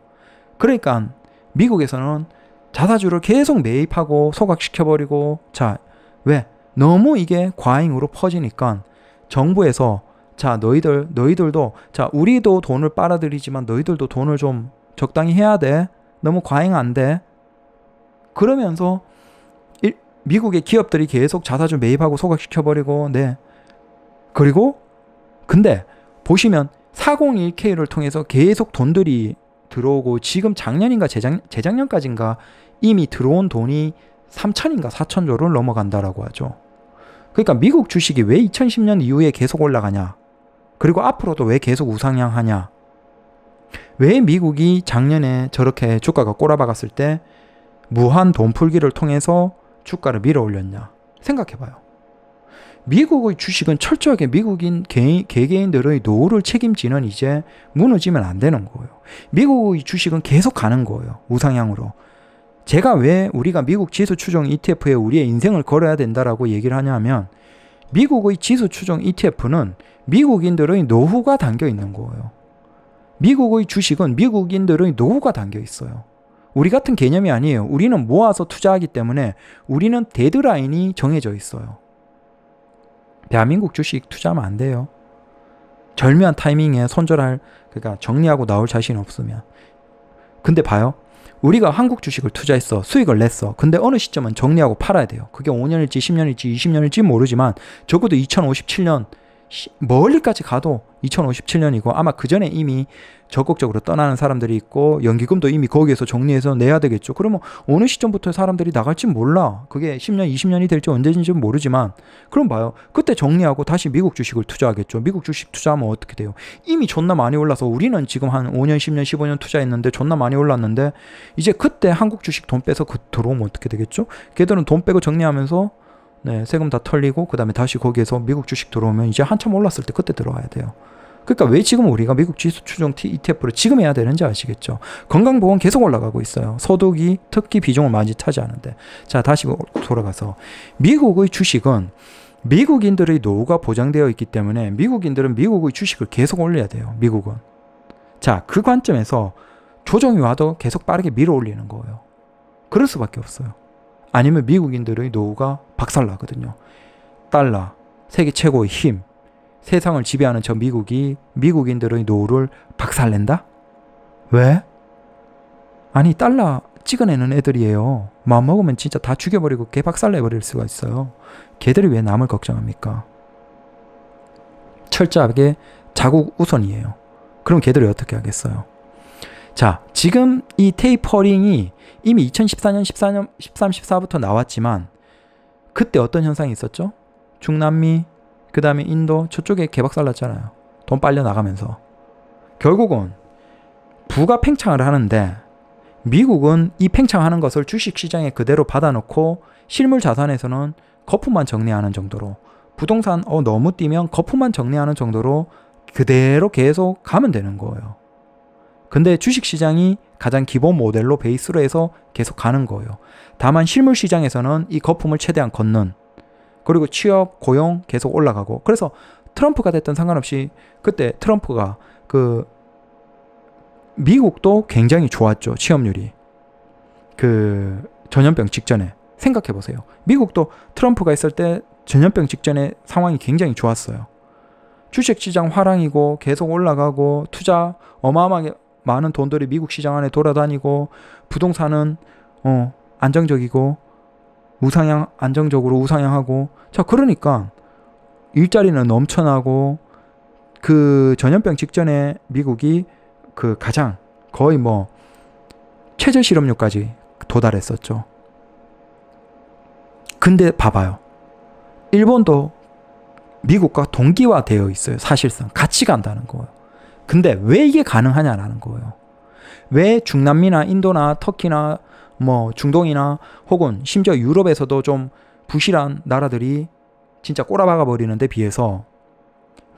그러니까 미국에서는 자사주를 계속 매입하고 소각시켜버리고, 자, 왜? 너무 이게 과잉으로 퍼지니까 정부에서 자 너희들 너희들도 자 우리도 돈을 빨아들이지만 너희들도 돈을 좀 적당히 해야 돼 너무 과잉 안 돼 그러면서 일, 미국의 기업들이 계속 자사주 매입하고 소각시켜 버리고 네 그리고 근데 보시면 401k를 통해서 계속 돈들이 들어오고 지금 작년인가 재작, 재작년까지인가 이미 들어온 돈이 3천인가4천조를 넘어간다라고 하죠. 그러니까 미국 주식이 왜 2010년 이후에 계속 올라가냐? 그리고 앞으로도 왜 계속 우상향하냐? 왜 미국이 작년에 저렇게 주가가 꼬라박았을 때 무한 돈 풀기를 통해서 주가를 밀어 올렸냐? 생각해 봐요. 미국의 주식은 철저하게 미국인 개인, 개개인들의 노후를 책임지는 이제 무너지면 안 되는 거예요. 미국의 주식은 계속 가는 거예요. 우상향으로. 제가 왜 우리가 미국 지수 추종 ETF에 우리의 인생을 걸어야 된다라고 얘기를 하냐면 미국의 지수 추종 ETF는 미국인들의 노후가 담겨 있는 거예요. 미국의 주식은 미국인들의 노후가 담겨 있어요. 우리 같은 개념이 아니에요. 우리는 모아서 투자하기 때문에 우리는 데드라인이 정해져 있어요. 대한민국 주식 투자하면 안 돼요. 절묘한 타이밍에 손절할, 그러니까 정리하고 나올 자신 없으면. 근데 봐요. 우리가 한국 주식을 투자했어. 수익을 냈어. 근데 어느 시점은 정리하고 팔아야 돼요. 그게 5년일지 10년일지 20년일지 모르지만 적어도 2057년 멀리까지 가도 2057년이고 아마 그 전에 이미 적극적으로 떠나는 사람들이 있고 연기금도 이미 거기에서 정리해서 내야 되겠죠. 그러면 어느 시점부터 사람들이 나갈지 몰라. 그게 10년, 20년이 될지 언제인지 모르지만 그럼 봐요. 그때 정리하고 다시 미국 주식을 투자하겠죠. 미국 주식 투자하면 어떻게 돼요? 이미 존나 많이 올라서 우리는 지금 한 5년, 10년, 15년 투자했는데 존나 많이 올랐는데 이제 그때 한국 주식 돈 빼서 그 들어오면 어떻게 되겠죠? 걔들은 돈 빼고 정리하면서 네, 세금 다 털리고 그 다음에 다시 거기에서 미국 주식 들어오면 이제 한참 올랐을 때 그때 들어와야 돼요. 그러니까 왜 지금 우리가 미국 지수 추종 ETF를 지금 해야 되는지 아시겠죠? 건강보험 계속 올라가고 있어요. 소득이 특히 비중을 많이 차지하는데. 자, 다시 뭐 돌아가서 미국의 주식은 미국인들의 노후가 보장되어 있기 때문에 미국인들은 미국의 주식을 계속 올려야 돼요. 미국은. 자, 그 관점에서 조정이 와도 계속 빠르게 밀어 올리는 거예요. 그럴 수밖에 없어요. 아니면 미국인들의 노후가 박살나거든요. 달러, 세계 최고의 힘, 세상을 지배하는 저 미국이 미국인들의 노후를 박살낸다? 왜? 아니, 달러 찍어내는 애들이에요. 마음먹으면 진짜 다 죽여버리고 개 박살내버릴 수가 있어요. 걔들이 왜 남을 걱정합니까? 철저하게 자국 우선이에요. 그럼 걔들이 어떻게 하겠어요? 자, 지금 이 테이퍼링이 이미 2014년, 14년, 13, 14부터 나왔지만 그때 어떤 현상이 있었죠? 중남미, 그 다음에 인도 저쪽에 개박살 났잖아요. 돈 빨려 나가면서. 결국은 부가 팽창을 하는데 미국은 이 팽창하는 것을 주식시장에 그대로 받아놓고 실물 자산에서는 거품만 정리하는 정도로 부동산 어 너무 뛰면 거품만 정리하는 정도로 그대로 계속 가면 되는 거예요. 근데 주식시장이 가장 기본 모델로 베이스로 해서 계속 가는 거예요. 다만 실물 시장에서는 이 거품을 최대한 걷는 그리고 취업, 고용 계속 올라가고 그래서 트럼프가 됐던 상관없이 그때 트럼프가 그 미국도 굉장히 좋았죠. 취업률이. 그 전염병 직전에 생각해 보세요. 미국도 트럼프가 있을 때 전염병 직전에 상황이 굉장히 좋았어요. 주식시장 화랑이고 계속 올라가고 투자 어마어마하게 많은 돈들이 미국 시장 안에 돌아다니고 부동산은 어 안정적이고 우상향 안정적으로 우상향하고 자 그러니까 일자리는 넘쳐나고 그 전염병 직전에 미국이 그 가장 거의 뭐 최저 실업률까지 도달했었죠. 근데 봐봐요. 일본도 미국과 동기화 되어 있어요. 사실상 같이 간다는 거예요. 근데 왜 이게 가능하냐라는 거예요. 왜 중남미나 인도나 터키나 뭐 중동이나 혹은 심지어 유럽에서도 좀 부실한 나라들이 진짜 꼬라박아 버리는데 비해서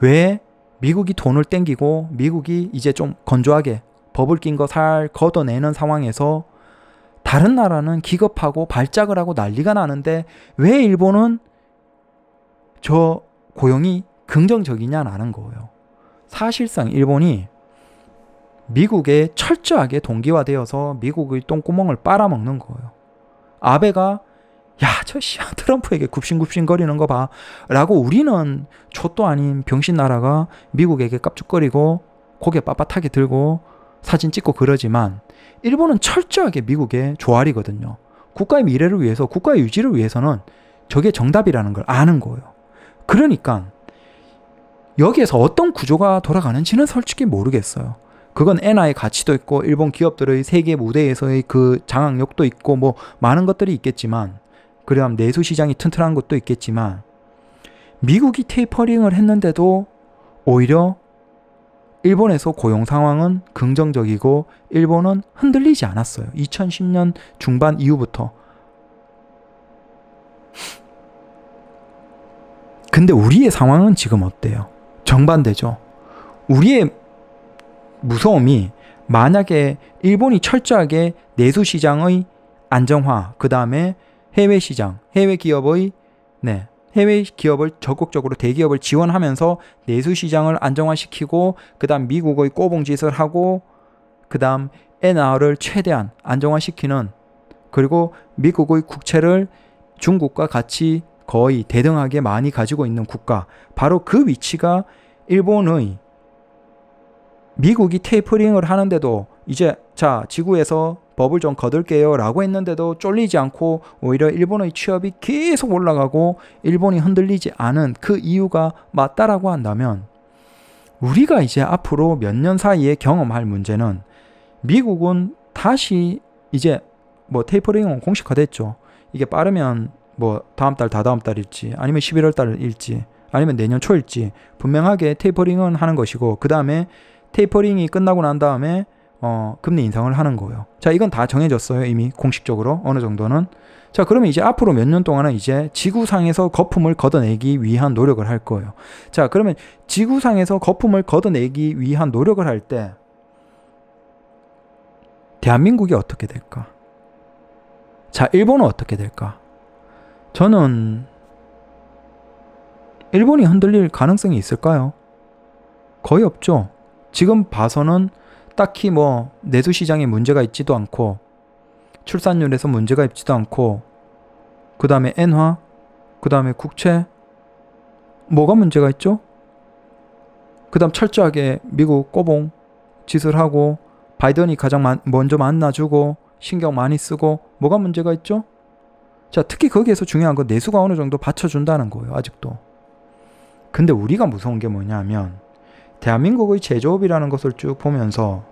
왜 미국이 돈을 땡기고 미국이 이제 좀 건조하게 버블 낀 거 살 걷어내는 상황에서 다른 나라는 기겁하고 발작을 하고 난리가 나는데 왜 일본은 저 고용이 긍정적이냐라는 거예요. 사실상 일본이 미국에 철저하게 동기화되어서 미국의 똥구멍을 빨아먹는 거예요. 아베가 야, 저 시아 트럼프에게 굽신굽신거리는 거 봐. 라고 우리는 촛도 아닌 병신 나라가 미국에게 깝죽거리고 고개 빳빳하게 들고 사진 찍고 그러지만 일본은 철저하게 미국의 조화리거든요 국가의 미래를 위해서, 국가의 유지를 위해서는 저게 정답이라는 걸 아는 거예요. 그러니까 여기에서 어떤 구조가 돌아가는지는 솔직히 모르겠어요. 그건 엔화의 가치도 있고 일본 기업들의 세계 무대에서의 그 장악력도 있고 뭐 많은 것들이 있겠지만 그래야 내수 시장이 튼튼한 것도 있겠지만 미국이 테이퍼링을 했는데도 오히려 일본에서 고용 상황은 긍정적이고 일본은 흔들리지 않았어요. 2010년 중반 이후부터. 근데 우리의 상황은 지금 어때요? 정반대죠. 우리의 무서움이 만약에 일본이 철저하게 내수 시장의 안정화, 그 다음에 해외 시장, 해외 기업의 네, 해외 기업을 적극적으로 대기업을 지원하면서 내수 시장을 안정화시키고 그다음 미국의 꼬봉짓을 하고 그다음 엔화를 최대한 안정화시키는 그리고 미국의 국채를 중국과 같이 거의 대등하게 많이 가지고 있는 국가 바로 그 위치가 일본의 미국이 테이퍼링을 하는데도 이제 자 지구에서 법을 좀 거둘게요 라고 했는데도 쫄리지 않고 오히려 일본의 취업이 계속 올라가고 일본이 흔들리지 않은 그 이유가 맞다라고 한다면 우리가 이제 앞으로 몇 년 사이에 경험할 문제는 미국은 다시 이제 뭐 테이퍼링은 공식화됐죠. 이게 빠르면 뭐 다음 달 다다음 달일지 아니면 11월 달일지 아니면 내년 초일지 분명하게 테이퍼링은 하는 것이고 그 다음에 테이퍼링이 끝나고 난 다음에 어, 금리 인상을 하는 거예요. 자, 이건 다 정해졌어요. 이미 공식적으로 어느 정도는. 자, 그러면 이제 앞으로 몇 년 동안은 이제 지구상에서 거품을 걷어내기 위한 노력을 할 거예요. 자, 그러면 지구상에서 거품을 걷어내기 위한 노력을 할 때 대한민국이 어떻게 될까? 자, 일본은 어떻게 될까? 저는 일본이 흔들릴 가능성이 있을까요? 거의 없죠. 지금 봐서는 딱히 뭐 내수 시장에 문제가 있지도 않고 출산율에서 문제가 있지도 않고 그 다음에 엔화 그 다음에 국채 뭐가 문제가 있죠? 그 다음 철저하게 미국 꼬봉 짓을 하고 바이든이 가장 먼저 만나주고 신경 많이 쓰고 뭐가 문제가 있죠? 자, 특히 거기에서 중요한 건 내수가 어느 정도 받쳐준다는 거예요, 아직도. 근데 우리가 무서운 게 뭐냐면, 대한민국의 제조업이라는 것을 쭉 보면서,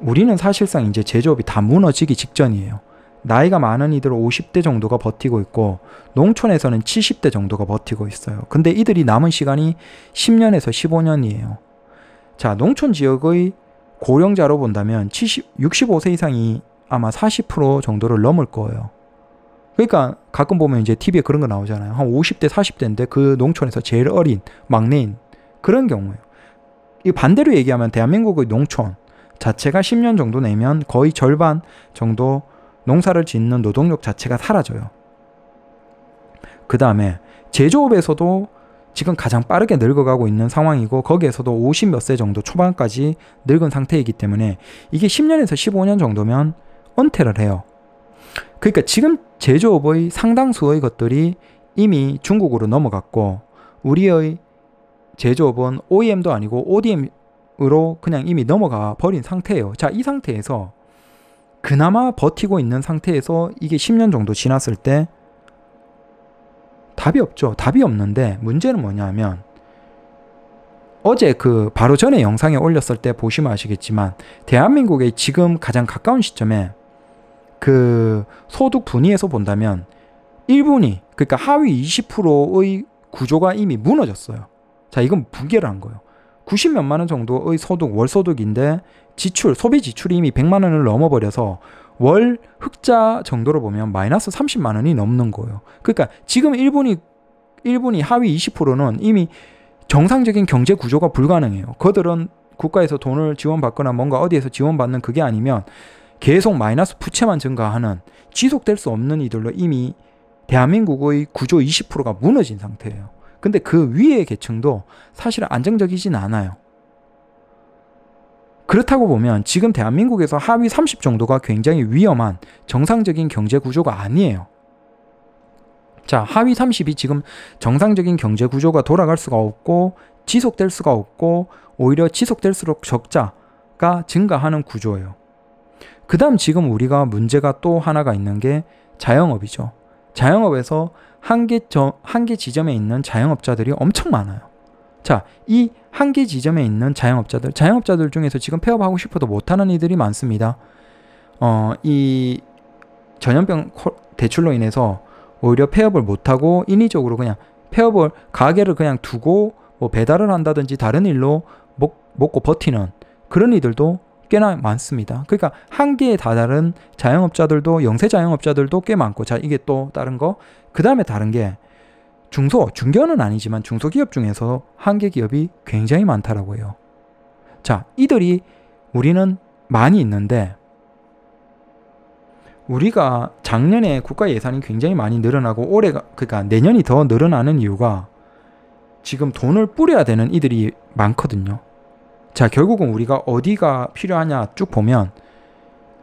우리는 사실상 이제 제조업이 다 무너지기 직전이에요. 나이가 많은 이들 50대 정도가 버티고 있고, 농촌에서는 70대 정도가 버티고 있어요. 근데 이들이 남은 시간이 10년에서 15년이에요. 자, 농촌 지역의 고령자로 본다면 70, 65세 이상이 아마 40% 정도를 넘을 거예요. 그러니까 가끔 보면 이제 TV에 그런 거 나오잖아요. 한 50대, 40대인데 그 농촌에서 제일 어린 막내인 그런 경우예요. 이 반대로 얘기하면 대한민국의 농촌 자체가 10년 정도 내면 거의 절반 정도 농사를 짓는 노동력 자체가 사라져요. 그 다음에 제조업에서도 지금 가장 빠르게 늙어가고 있는 상황이고 거기에서도 50 몇 세 정도 초반까지 늙은 상태이기 때문에 이게 10년에서 15년 정도면 은퇴를 해요. 그러니까 지금 제조업의 상당수의 것들이 이미 중국으로 넘어갔고 우리의 제조업은 OEM도 아니고 ODM으로 그냥 이미 넘어가 버린 상태예요. 자, 이 상태에서 그나마 버티고 있는 상태에서 이게 10년 정도 지났을 때 답이 없죠. 답이 없는데 문제는 뭐냐면 어제 그 바로 전에 영상에 올렸을 때 보시면 아시겠지만 대한민국의 지금 가장 가까운 시점에 그 소득 분위에서 본다면 1분위 그러니까 하위 20%의 구조가 이미 무너졌어요. 자, 이건 붕괴를 한 거예요. 90 몇만 원 정도의 소득, 월 소득인데 지출, 소비 지출이 이미 100만 원을 넘어버려서 월 흑자 정도로 보면 마이너스 30만 원이 넘는 거예요. 그러니까 지금 1분이 1분이 하위 20%는 이미 정상적인 경제 구조가 불가능해요. 그들은 국가에서 돈을 지원받거나 뭔가 어디에서 지원받는 그게 아니면 계속 마이너스 부채만 증가하는 지속될 수 없는 이들로 이미 대한민국의 구조 20%가 무너진 상태예요. 근데 그 위의 계층도 사실 안정적이진 않아요. 그렇다고 보면 지금 대한민국에서 하위 30 정도가 굉장히 위험한 정상적인 경제 구조가 아니에요. 자, 하위 30이 지금 정상적인 경제 구조가 돌아갈 수가 없고 지속될 수가 없고 오히려 지속될수록 적자가 증가하는 구조예요. 그 다음 지금 우리가 문제가 또 하나가 있는 게 자영업이죠. 자영업에서 한계, 저, 한계 지점에 있는 자영업자들이 엄청 많아요. 자, 이 한계 지점에 있는 자영업자들, 자영업자들 중에서 지금 폐업하고 싶어도 못하는 이들이 많습니다. 어, 이 전염병 대출로 인해서 오히려 폐업을 못하고 인위적으로 그냥 폐업을, 가게를 그냥 두고 뭐 배달을 한다든지 다른 일로 먹, 먹고 버티는 그런 이들도 꽤나 많습니다. 그러니까 한계에 다다른 자영업자들도 영세 자영업자들도 꽤 많고 자 이게 또 다른 거. 그다음에 다른 게 중소 중견은 아니지만 중소기업 중에서 한계 기업이 굉장히 많다라고 해요. 자, 이들이 우리는 많이 있는데 우리가 작년에 국가 예산이 굉장히 많이 늘어나고 올해가 그러니까 내년이 더 늘어나는 이유가 지금 돈을 뿌려야 되는 이들이 많거든요. 자, 결국은 우리가 어디가 필요하냐 쭉 보면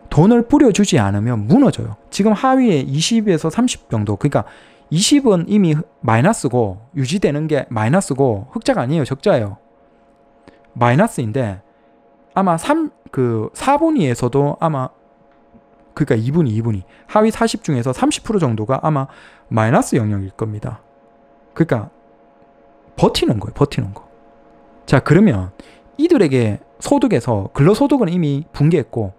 돈을 뿌려주지 않으면 무너져요. 지금 하위에 20에서 30 정도. 그러니까 20은 이미 마이너스고 유지되는 게 마이너스고 흑자가 아니에요. 적자예요. 마이너스인데 아마 3, 그 4분위에서도 아마 그러니까 2분위, 2분위 하위 40 중에서 30% 정도가 아마 마이너스 영역일 겁니다. 그러니까 버티는 거예요. 버티는 거. 자 그러면 이들에게 소득에서 근로소득은 이미 붕괴했고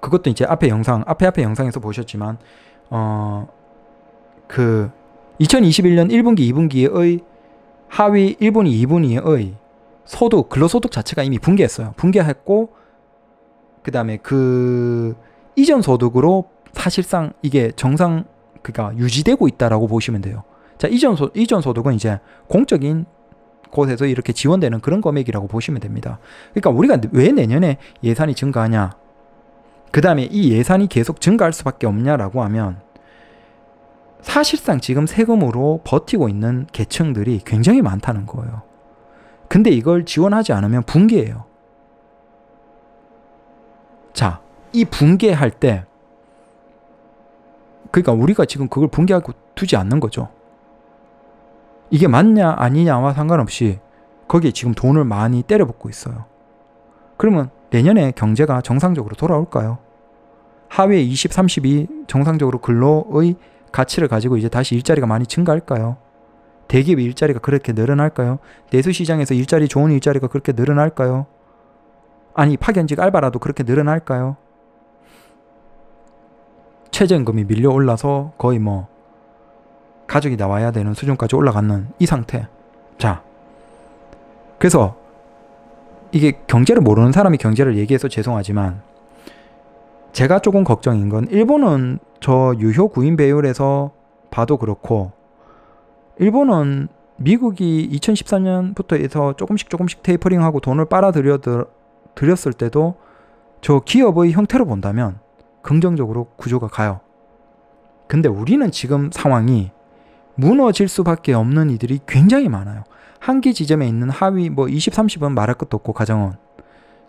그것도 이제 앞에 영상 앞에 앞에 영상에서 보셨지만 어 그 2021년 1분기 2분기의 하위 1분위 2분위의 소득 근로소득 자체가 이미 붕괴했어요. 붕괴했고 그다음에 그 이전 소득으로 사실상 이게 정상 그니까 유지되고 있다라고 보시면 돼요. 자, 이전 소 이전 소득은 이제 공적인 곳에서 이렇게 지원되는 그런 금액이라고 보시면 됩니다. 그러니까 우리가 왜 내년에 예산이 증가하냐? 그 다음에 이 예산이 계속 증가할 수밖에 없냐라고 하면 사실상 지금 세금으로 버티고 있는 계층들이 굉장히 많다는 거예요. 근데 이걸 지원하지 않으면 붕괴예요. 자, 이 붕괴할 때, 그러니까 우리가 지금 그걸 붕괴하고 두지 않는 거죠. 이게 맞냐 아니냐와 상관없이 거기에 지금 돈을 많이 때려붓고 있어요. 그러면 내년에 경제가 정상적으로 돌아올까요? 하위 20, 30이 정상적으로 근로의 가치를 가지고 이제 다시 일자리가 많이 증가할까요? 대기업 일자리가 그렇게 늘어날까요? 내수시장에서 일자리 좋은 일자리가 그렇게 늘어날까요? 아니 파견직 알바라도 그렇게 늘어날까요? 최저임금이 밀려 올라서 거의 뭐 가족이 나와야 되는 수준까지 올라가는 이 상태. 자. 그래서 이게 경제를 모르는 사람이 경제를 얘기해서 죄송하지만 제가 조금 걱정인 건 일본은 저 유효 구인 배율에서 봐도 그렇고 일본은 미국이 2 0 1 4년부터 해서 조금씩 조금씩 테이퍼링하고 돈을 빨아들여 드렸을 때도 저 기업의 형태로 본다면 긍정적으로 구조가 가요. 근데 우리는 지금 상황이 무너질 수밖에 없는 이들이 굉장히 많아요. 한기 지점에 있는 하위 뭐 20, 30은 말할 것도 없고 가정원.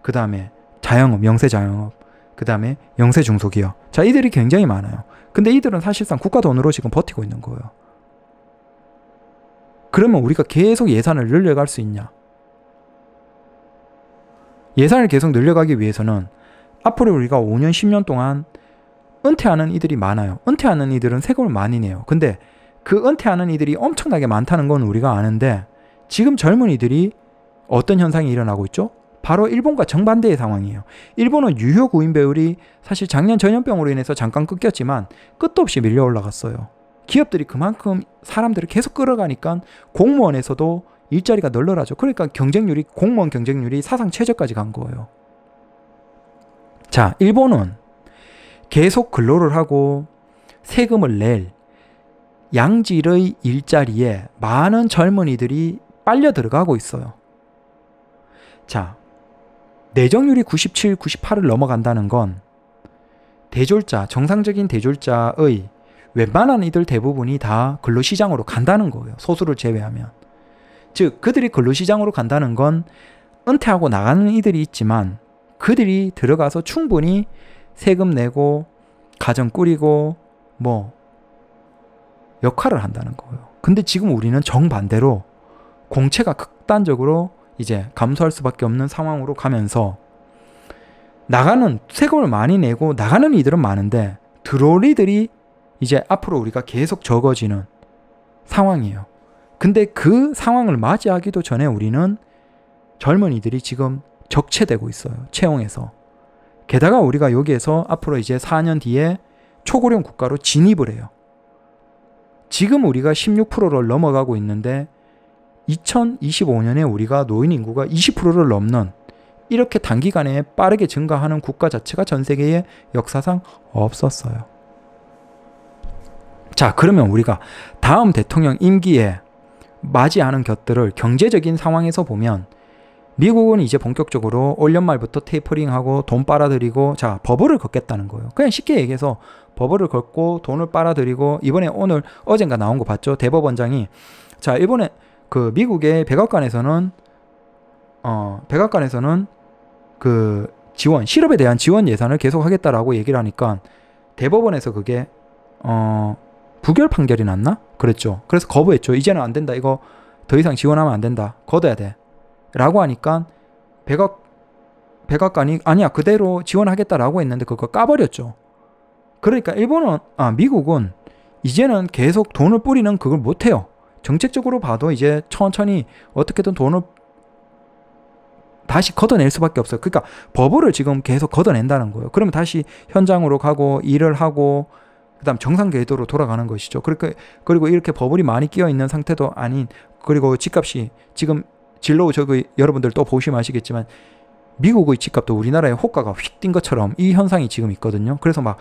그 다음에 자영업, 영세 자영업. 그 다음에 영세 중소기업. 자, 이들이 굉장히 많아요. 근데 이들은 사실상 국가 돈으로 지금 버티고 있는 거예요. 그러면 우리가 계속 예산을 늘려갈 수 있냐? 예산을 계속 늘려가기 위해서는 앞으로 우리가 5년, 10년 동안 은퇴하는 이들이 많아요. 은퇴하는 이들은 세금을 많이 내요. 근데 그 은퇴하는 이들이 엄청나게 많다는 건 우리가 아는데 지금 젊은이들이 어떤 현상이 일어나고 있죠? 바로 일본과 정반대의 상황이에요. 일본은 유효 구인 배율이 사실 작년 전염병으로 인해서 잠깐 끊겼지만 끝도 없이 밀려 올라갔어요. 기업들이 그만큼 사람들을 계속 끌어가니까 공무원에서도 일자리가 널널하죠. 그러니까 경쟁률이 공무원 경쟁률이 사상 최저까지 간 거예요. 자, 일본은 계속 근로를 하고 세금을 낼 양질의 일자리에 많은 젊은이들이 빨려 들어가고 있어요. 자, 내정률이 97, 98을 넘어간다는 건 대졸자, 정상적인 대졸자의 웬만한 이들 대부분이 다 근로시장으로 간다는 거예요. 소수를 제외하면. 즉, 그들이 근로시장으로 간다는 건 은퇴하고 나가는 이들이 있지만 그들이 들어가서 충분히 세금 내고 가정 꾸리고 뭐 역할을 한다는 거예요. 근데 지금 우리는 정반대로 공채가 극단적으로 이제 감소할 수밖에 없는 상황으로 가면서 나가는 세금을 많이 내고 나가는 이들은 많은데 들어올 이들이 이제 앞으로 우리가 계속 적어지는 상황이에요. 근데 그 상황을 맞이하기도 전에 우리는 젊은이들이 지금 적체되고 있어요. 채용에서. 게다가 우리가 여기에서 앞으로 이제 4년 뒤에 초고령 국가로 진입을 해요. 지금 우리가 16%를 넘어가고 있는데 2025년에 우리가 노인 인구가 20%를 넘는 이렇게 단기간에 빠르게 증가하는 국가 자체가 전 세계에 역사상 없었어요. 자, 그러면 우리가 다음 대통령 임기에 맞이하는 것들을 경제적인 상황에서 보면 미국은 이제 본격적으로 올 연말부터 테이퍼링하고 돈 빨아들이고 자, 버블을 걷겠다는 거예요. 그냥 쉽게 얘기해서 버블을 걷고 돈을 빨아들이고 이번에 오늘 어젠가 나온 거 봤죠? 대법원장이 자 이번에 그 미국의 백악관에서는 어 백악관에서는 그 지원 실업에 대한 지원 예산을 계속 하겠다라고 얘기를 하니까 대법원에서 그게 어 부결 판결이 났나? 그랬죠. 그래서 거부했죠. 이제는 안 된다. 이거 더 이상 지원하면 안 된다. 걷어야 돼. 라고 하니까 백악 백악관이 아니야 그대로 지원하겠다라고 했는데 그거 까버렸죠. 그러니까 일본은 아 미국은 이제는 계속 돈을 뿌리는 그걸 못 해요. 정책적으로 봐도 이제 천천히 어떻게든 돈을 다시 걷어낼 수밖에 없어요. 그러니까 버블을 지금 계속 걷어낸다는 거예요. 그러면 다시 현장으로 가고 일을 하고 그다음 정상 궤도로 돌아가는 것이죠. 그렇게 그러니까 그리고 이렇게 버블이 많이 끼어 있는 상태도 아닌 그리고 집값이 지금 진로 저기 여러분들 또 보시면 아시겠지만 미국의 집값도 우리나라의 호가가 휙뛴 것처럼 이 현상이 지금 있거든요. 그래서 막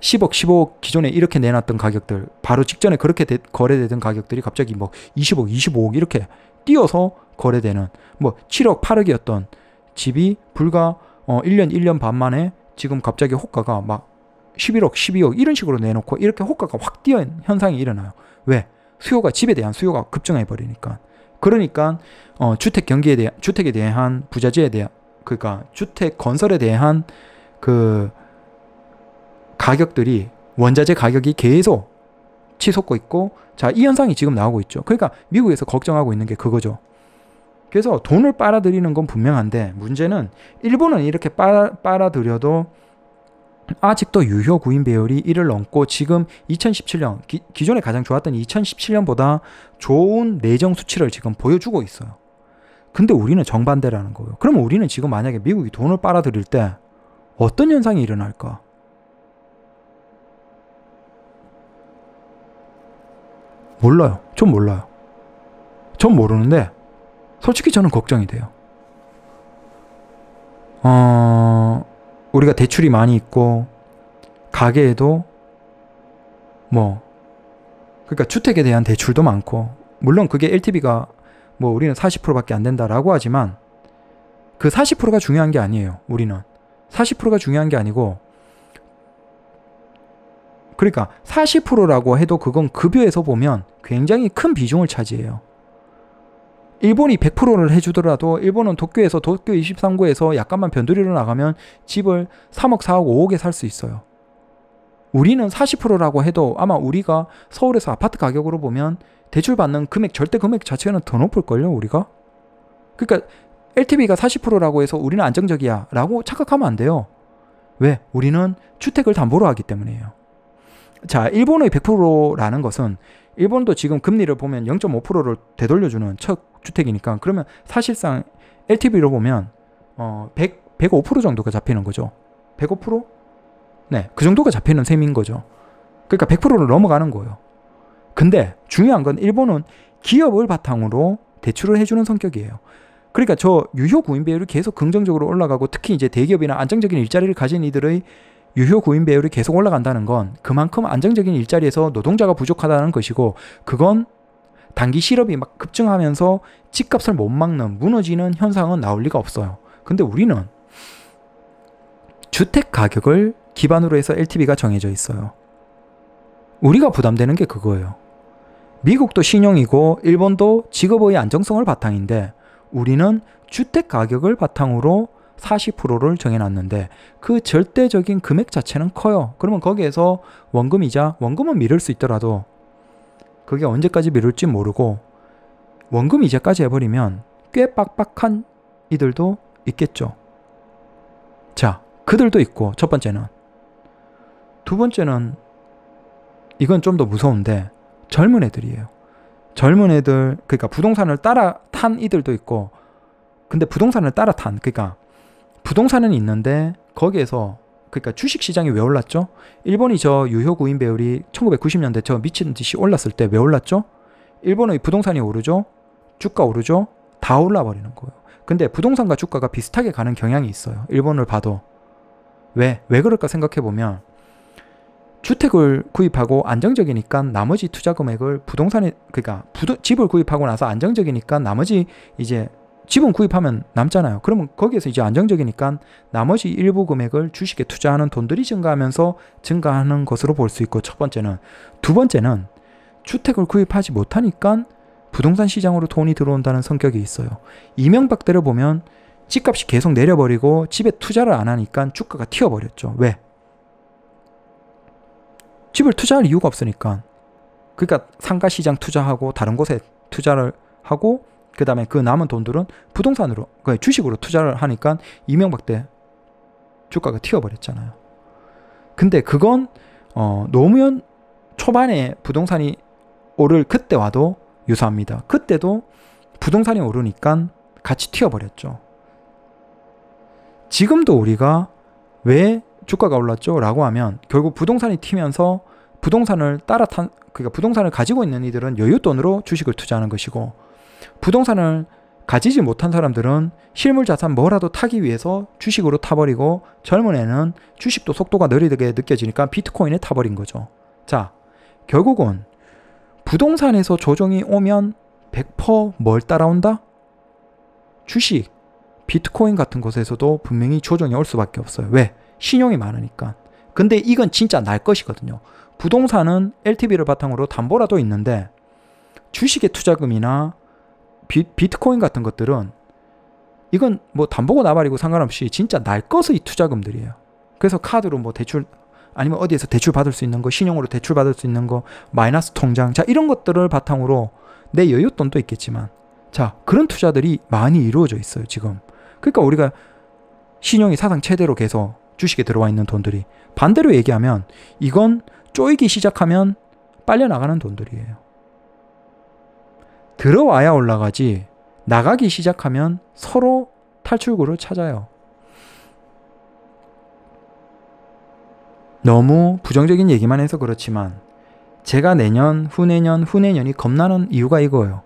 10억, 15억 기존에 이렇게 내놨던 가격들 바로 직전에 그렇게 되, 거래되던 가격들이 갑자기 뭐 20억, 25억 이렇게 뛰어서 거래되는 뭐 7억, 8억이었던 집이 불과 어 1년, 1년 반 만에 지금 갑자기 호가가 막 11억, 12억 이런 식으로 내놓고 이렇게 호가가 확뛰어 현상이 일어나요. 왜? 수요가 집에 대한 수요가 급증해 버리니까. 그러니까 어 주택 경기에 대한 주택에 대한 부자재에 대한 그러니까 주택 건설에 대한 그 가격들이 원자재 가격이 계속 치솟고 있고 자 이 현상이 지금 나오고 있죠. 그러니까 미국에서 걱정하고 있는 게 그거죠. 그래서 돈을 빨아들이는 건 분명한데 문제는 일본은 이렇게 빨아, 빨아들여도 아직도 유효 구인 배율이 이를 넘고 지금 2017년 기, 기존에 가장 좋았던 2017년보다 좋은 내정 수치를 지금 보여주고 있어요. 근데 우리는 정반대라는 거예요. 그럼 우리는 지금 만약에 미국이 돈을 빨아들일 때 어떤 현상이 일어날까? 몰라요. 전 몰라요. 전 모르는데 솔직히 저는 걱정이 돼요. 어, 우리가 대출이 많이 있고 가게에도 뭐 그러니까 주택에 대한 대출도 많고 물론 그게 LTV가 뭐 우리는 40%밖에 안 된다라고 하지만 그 40%가 중요한 게 아니에요. 우리는 40%가 중요한 게 아니고 그러니까 40%라고 해도 그건 급여에서 보면 굉장히 큰 비중을 차지해요. 일본이 100%를 해주더라도 일본은 도쿄에서 도쿄 23구에서 약간만 변두리로 나가면 집을 3억, 4억, 5억에 살 수 있어요. 우리는 40%라고 해도 아마 우리가 서울에서 아파트 가격으로 보면 대출받는 금액, 절대 금액 자체는 더 높을걸요, 우리가? 그러니까 LTV가 40%라고 해서 우리는 안정적이야 라고 착각하면 안 돼요. 왜? 우리는 주택을 담보로 하기 때문이에요. 자, 일본의 100%라는 것은 일본도 지금 금리를 보면 0.5%를 되돌려주는 첫 주택이니까 그러면 사실상 LTV로 보면 어, 100, 105% 정도가 잡히는 거죠. 105%? 네, 그 정도가 잡히는 셈인 거죠. 그러니까 100%를 넘어가는 거예요. 근데 중요한 건 일본은 기업을 바탕으로 대출을 해주는 성격이에요. 그러니까 저 유효 구인 비율이 계속 긍정적으로 올라가고 특히 이제 대기업이나 안정적인 일자리를 가진 이들의 유효 구인 배율이 계속 올라간다는 건 그만큼 안정적인 일자리에서 노동자가 부족하다는 것이고 그건 단기 실업이 막 급증하면서 집값을 못 막는 무너지는 현상은 나올 리가 없어요. 근데 우리는 주택 가격을 기반으로 해서 LTV가 정해져 있어요. 우리가 부담되는 게 그거예요. 미국도 신용이고 일본도 직업의 안정성을 바탕인데 우리는 주택 가격을 바탕으로 40%를 정해놨는데 그 절대적인 금액 자체는 커요. 그러면 거기에서 원금이자 원금은 미룰 수 있더라도 그게 언제까지 미룰지 모르고 원금 이자까지 해버리면 꽤 빡빡한 이들도 있겠죠. 자, 그들도 있고 첫 번째는 두 번째는 이건 좀 더 무서운데 젊은 애들이에요. 젊은 애들 그러니까 부동산을 따라 탄 이들도 있고 근데 부동산을 따라 탄 그러니까 부동산은 있는데 거기에서 그러니까 주식 시장이 왜 올랐죠? 일본이 저 유효 구인 배율이 1990년대 저 미친 듯이 올랐을 때 왜 올랐죠? 일본의 부동산이 오르죠? 주가 오르죠? 다 올라 버리는 거예요. 근데 부동산과 주가가 비슷하게 가는 경향이 있어요. 일본을 봐도. 왜? 왜 그럴까 생각해 보면 주택을 구입하고 안정적이니까 나머지 투자 금액을 부동산에 그러니까 부도, 집을 구입하고 나서 안정적이니까 나머지 이제 집은 구입하면 남잖아요. 그러면 거기에서 이제 안정적이니까 나머지 일부 금액을 주식에 투자하는 돈들이 증가하면서 증가하는 것으로 볼 수 있고 첫 번째는 두 번째는 주택을 구입하지 못하니까 부동산 시장으로 돈이 들어온다는 성격이 있어요. 이명박 때를 보면 집값이 계속 내려버리고 집에 투자를 안 하니까 주가가 튀어버렸죠. 왜? 집을 투자할 이유가 없으니까. 그러니까 상가 시장 투자하고 다른 곳에 투자를 하고 그 다음에 그 남은 돈들은 부동산으로, 그러니까 주식으로 투자를 하니까 이명박 때 주가가 튀어버렸잖아요. 근데 그건, 어, 노무현 초반에 부동산이 오를 그때 와도 유사합니다. 그때도 부동산이 오르니까 같이 튀어버렸죠. 지금도 우리가 왜 주가가 올랐죠? 라고 하면 결국 부동산이 튀면서 부동산을 따라 탄, 그러니까 부동산을 가지고 있는 이들은 여윳돈으로 주식을 투자하는 것이고 부동산을 가지지 못한 사람들은 실물 자산 뭐라도 타기 위해서 주식으로 타버리고 젊은 애는 주식도 속도가 느리게 느껴지니까 비트코인에 타버린 거죠. 자, 결국은 부동산에서 조정이 오면 100%뭘 따라온다? 주식, 비트코인 같은 곳에서도 분명히 조정이 올 수밖에 없어요. 왜? 신용이 많으니까. 근데 이건 진짜 날 것이거든요. 부동산은 LTV를 바탕으로 담보라도 있는데 주식의 투자금이나 비, 비트코인 같은 것들은 이건 뭐 담보고 나발이고 상관없이 진짜 날 것의 투자금들이에요. 그래서 카드로 뭐 대출 아니면 어디에서 대출 받을 수 있는 거, 신용으로 대출 받을 수 있는 거, 마이너스 통장, 자 이런 것들을 바탕으로 내여윳 돈도 있겠지만, 자 그런 투자들이 많이 이루어져 있어요 지금. 그러니까 우리가 신용이 사상 최대로 계속 주식에 들어와 있는 돈들이 반대로 얘기하면 이건 쪼이기 시작하면 빨려 나가는 돈들이에요. 들어와야 올라가지 나가기 시작하면 서로 탈출구를 찾아요. 너무 부정적인 얘기만 해서 그렇지만 제가 내년, 후내년, 후내년이 겁나는 이유가 이거예요.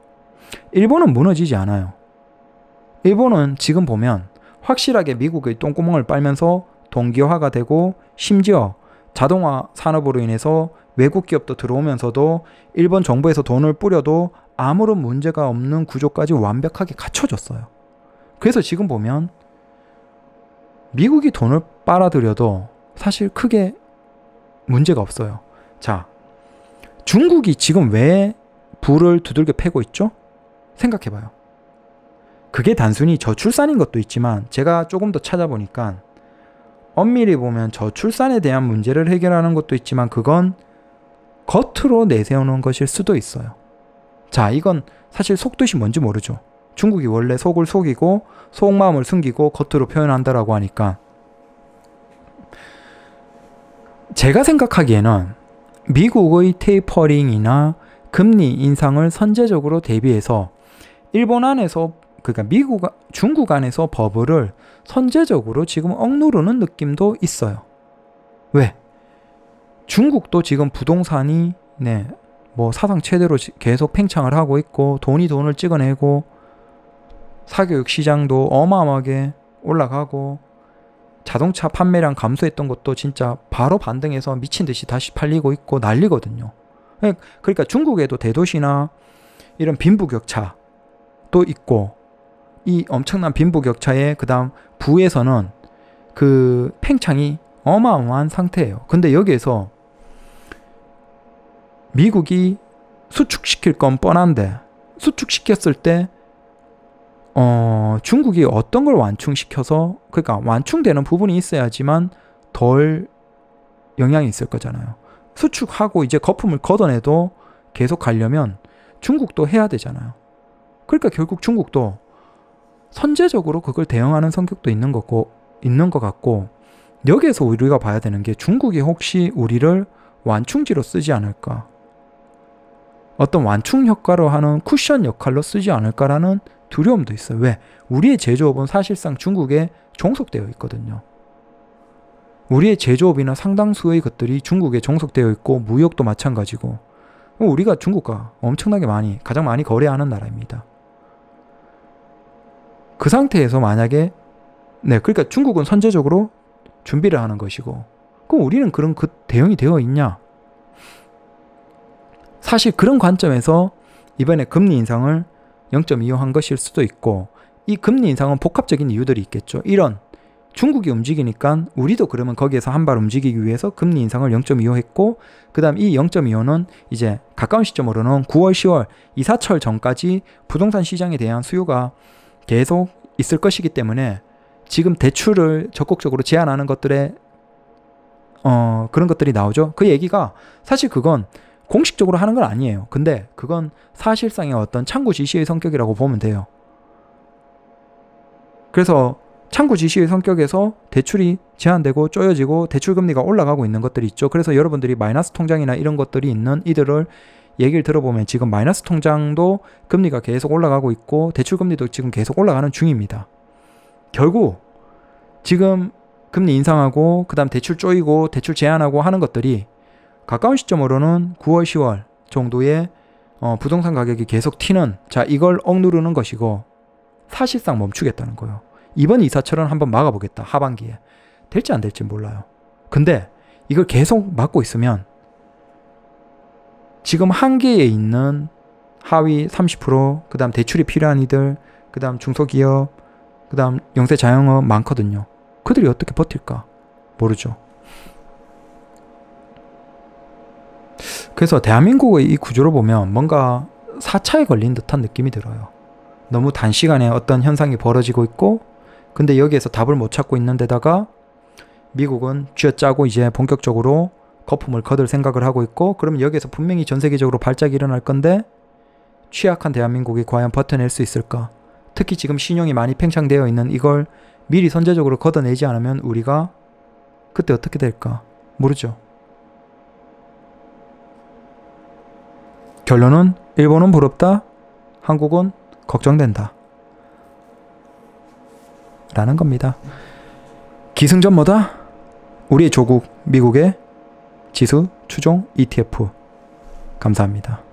일본은 무너지지 않아요. 일본은 지금 보면 확실하게 미국의 똥구멍을 빨면서 동기화가 되고 심지어 자동화 산업으로 인해서 외국 기업도 들어오면서도 일본 정부에서 돈을 뿌려도 아무런 문제가 없는 구조까지 완벽하게 갖춰졌어요. 그래서 지금 보면 미국이 돈을 빨아들여도 사실 크게 문제가 없어요. 자, 중국이 지금 왜 불을 두들겨 패고 있죠? 생각해봐요. 그게 단순히 저출산인 것도 있지만 제가 조금 더 찾아보니까 엄밀히 보면 저출산에 대한 문제를 해결하는 것도 있지만 그건 겉으로 내세우는 것일 수도 있어요. 자, 이건 사실 속뜻이 뭔지 모르죠. 중국이 원래 속을 속이고 속마음을 숨기고 겉으로 표현한다라고 하니까 제가 생각하기에는 미국의 테이퍼링이나 금리 인상을 선제적으로 대비해서 일본 안에서 그러니까 미국 중국 안에서 버블을 선제적으로 지금 억누르는 느낌도 있어요. 왜? 중국도 지금 부동산이 네, 뭐 사상 최대로 계속 팽창을 하고 있고 돈이 돈을 찍어내고 사교육 시장도 어마어마하게 올라가고 자동차 판매량 감소했던 것도 진짜 바로 반등해서 미친 듯이 다시 팔리고 있고 난리거든요. 그러니까 중국에도 대도시나 이런 빈부격차도 있고 이 엄청난 빈부격차에 그다음 부에서는 그 팽창이 어마어마한 상태예요. 근데 여기에서 미국이 수축시킬 건 뻔한데 수축시켰을 때 어, 중국이 어떤 걸 완충시켜서 그러니까 완충되는 부분이 있어야지만 덜 영향이 있을 거잖아요. 수축하고 이제 거품을 걷어내도 계속 가려면 중국도 해야 되잖아요. 그러니까 결국 중국도 선제적으로 그걸 대응하는 성격도 있는 거고 있는 것 같고 여기에서 우리가 봐야 되는 게 중국이 혹시 우리를 완충지로 쓰지 않을까 어떤 완충 효과로 하는 쿠션 역할로 쓰지 않을까라는 두려움도 있어요. 왜? 우리의 제조업은 사실상 중국에 종속되어 있거든요. 우리의 제조업이나 상당수의 것들이 중국에 종속되어 있고 무역도 마찬가지고 우리가 중국과 엄청나게 많이 가장 많이 거래하는 나라입니다. 그 상태에서 만약에 네, 그러니까 중국은 선제적으로 준비를 하는 것이고 그럼 우리는 그런 그 대응이 되어 있냐? 사실 그런 관점에서 이번에 금리 인상을 0.25 한 것일 수도 있고 이 금리 인상은 복합적인 이유들이 있겠죠. 이런 중국이 움직이니까 우리도 그러면 거기에서 한 발 움직이기 위해서 금리 인상을 0.25 했고 그다음 이 0.25는 이제 가까운 시점으로는 9월, 10월 이사철 전까지 부동산 시장에 대한 수요가 계속 있을 것이기 때문에 지금 대출을 적극적으로 제한하는 것들에 어, 그런 것들이 나오죠. 그 얘기가 사실 그건 공식적으로 하는 건 아니에요. 근데 그건 사실상의 어떤 창구 지시의 성격이라고 보면 돼요. 그래서 창구 지시의 성격에서 대출이 제한되고 쪼여지고 대출 금리가 올라가고 있는 것들이 있죠. 그래서 여러분들이 마이너스 통장이나 이런 것들이 있는 이들을 얘기를 들어보면 지금 마이너스 통장도 금리가 계속 올라가고 있고 대출 금리도 지금 계속 올라가는 중입니다. 결국 지금 금리 인상하고 그다음 대출 쪼이고 대출 제한하고 하는 것들이 가까운 시점으로는 9월 10월 정도에 어, 부동산 가격이 계속 튀는 자 이걸 억누르는 것이고 사실상 멈추겠다는 거예요. 이번 이사처럼 한번 막아보겠다 하반기에 될지 안 될지 몰라요. 근데 이걸 계속 막고 있으면 지금 한계에 있는 하위 30%, 그 다음 대출이 필요한 이들, 그 다음 중소기업, 그 다음 영세 자영업 많거든요. 그들이 어떻게 버틸까? 모르죠. 그래서 대한민국의 이 구조를 보면 뭔가 4차에 걸린 듯한 느낌이 들어요. 너무 단시간에 어떤 현상이 벌어지고 있고, 근데 여기에서 답을 못 찾고 있는 데다가 미국은 쥐어짜고 이제 본격적으로 거품을 거둘 생각을 하고 있고 그러면 여기에서 분명히 전 세계적으로 발작이 일어날 건데 취약한 대한민국이 과연 버텨낼 수 있을까? 특히 지금 신용이 많이 팽창되어 있는 이걸 미리 선제적으로 걷어내지 않으면 우리가 그때 어떻게 될까? 모르죠. 결론은 일본은 부럽다, 한국은 걱정된다. 라는 겁니다. 기승전 뭐다? 우리의 조국, 미국의 지수, 추종, ETF 감사합니다.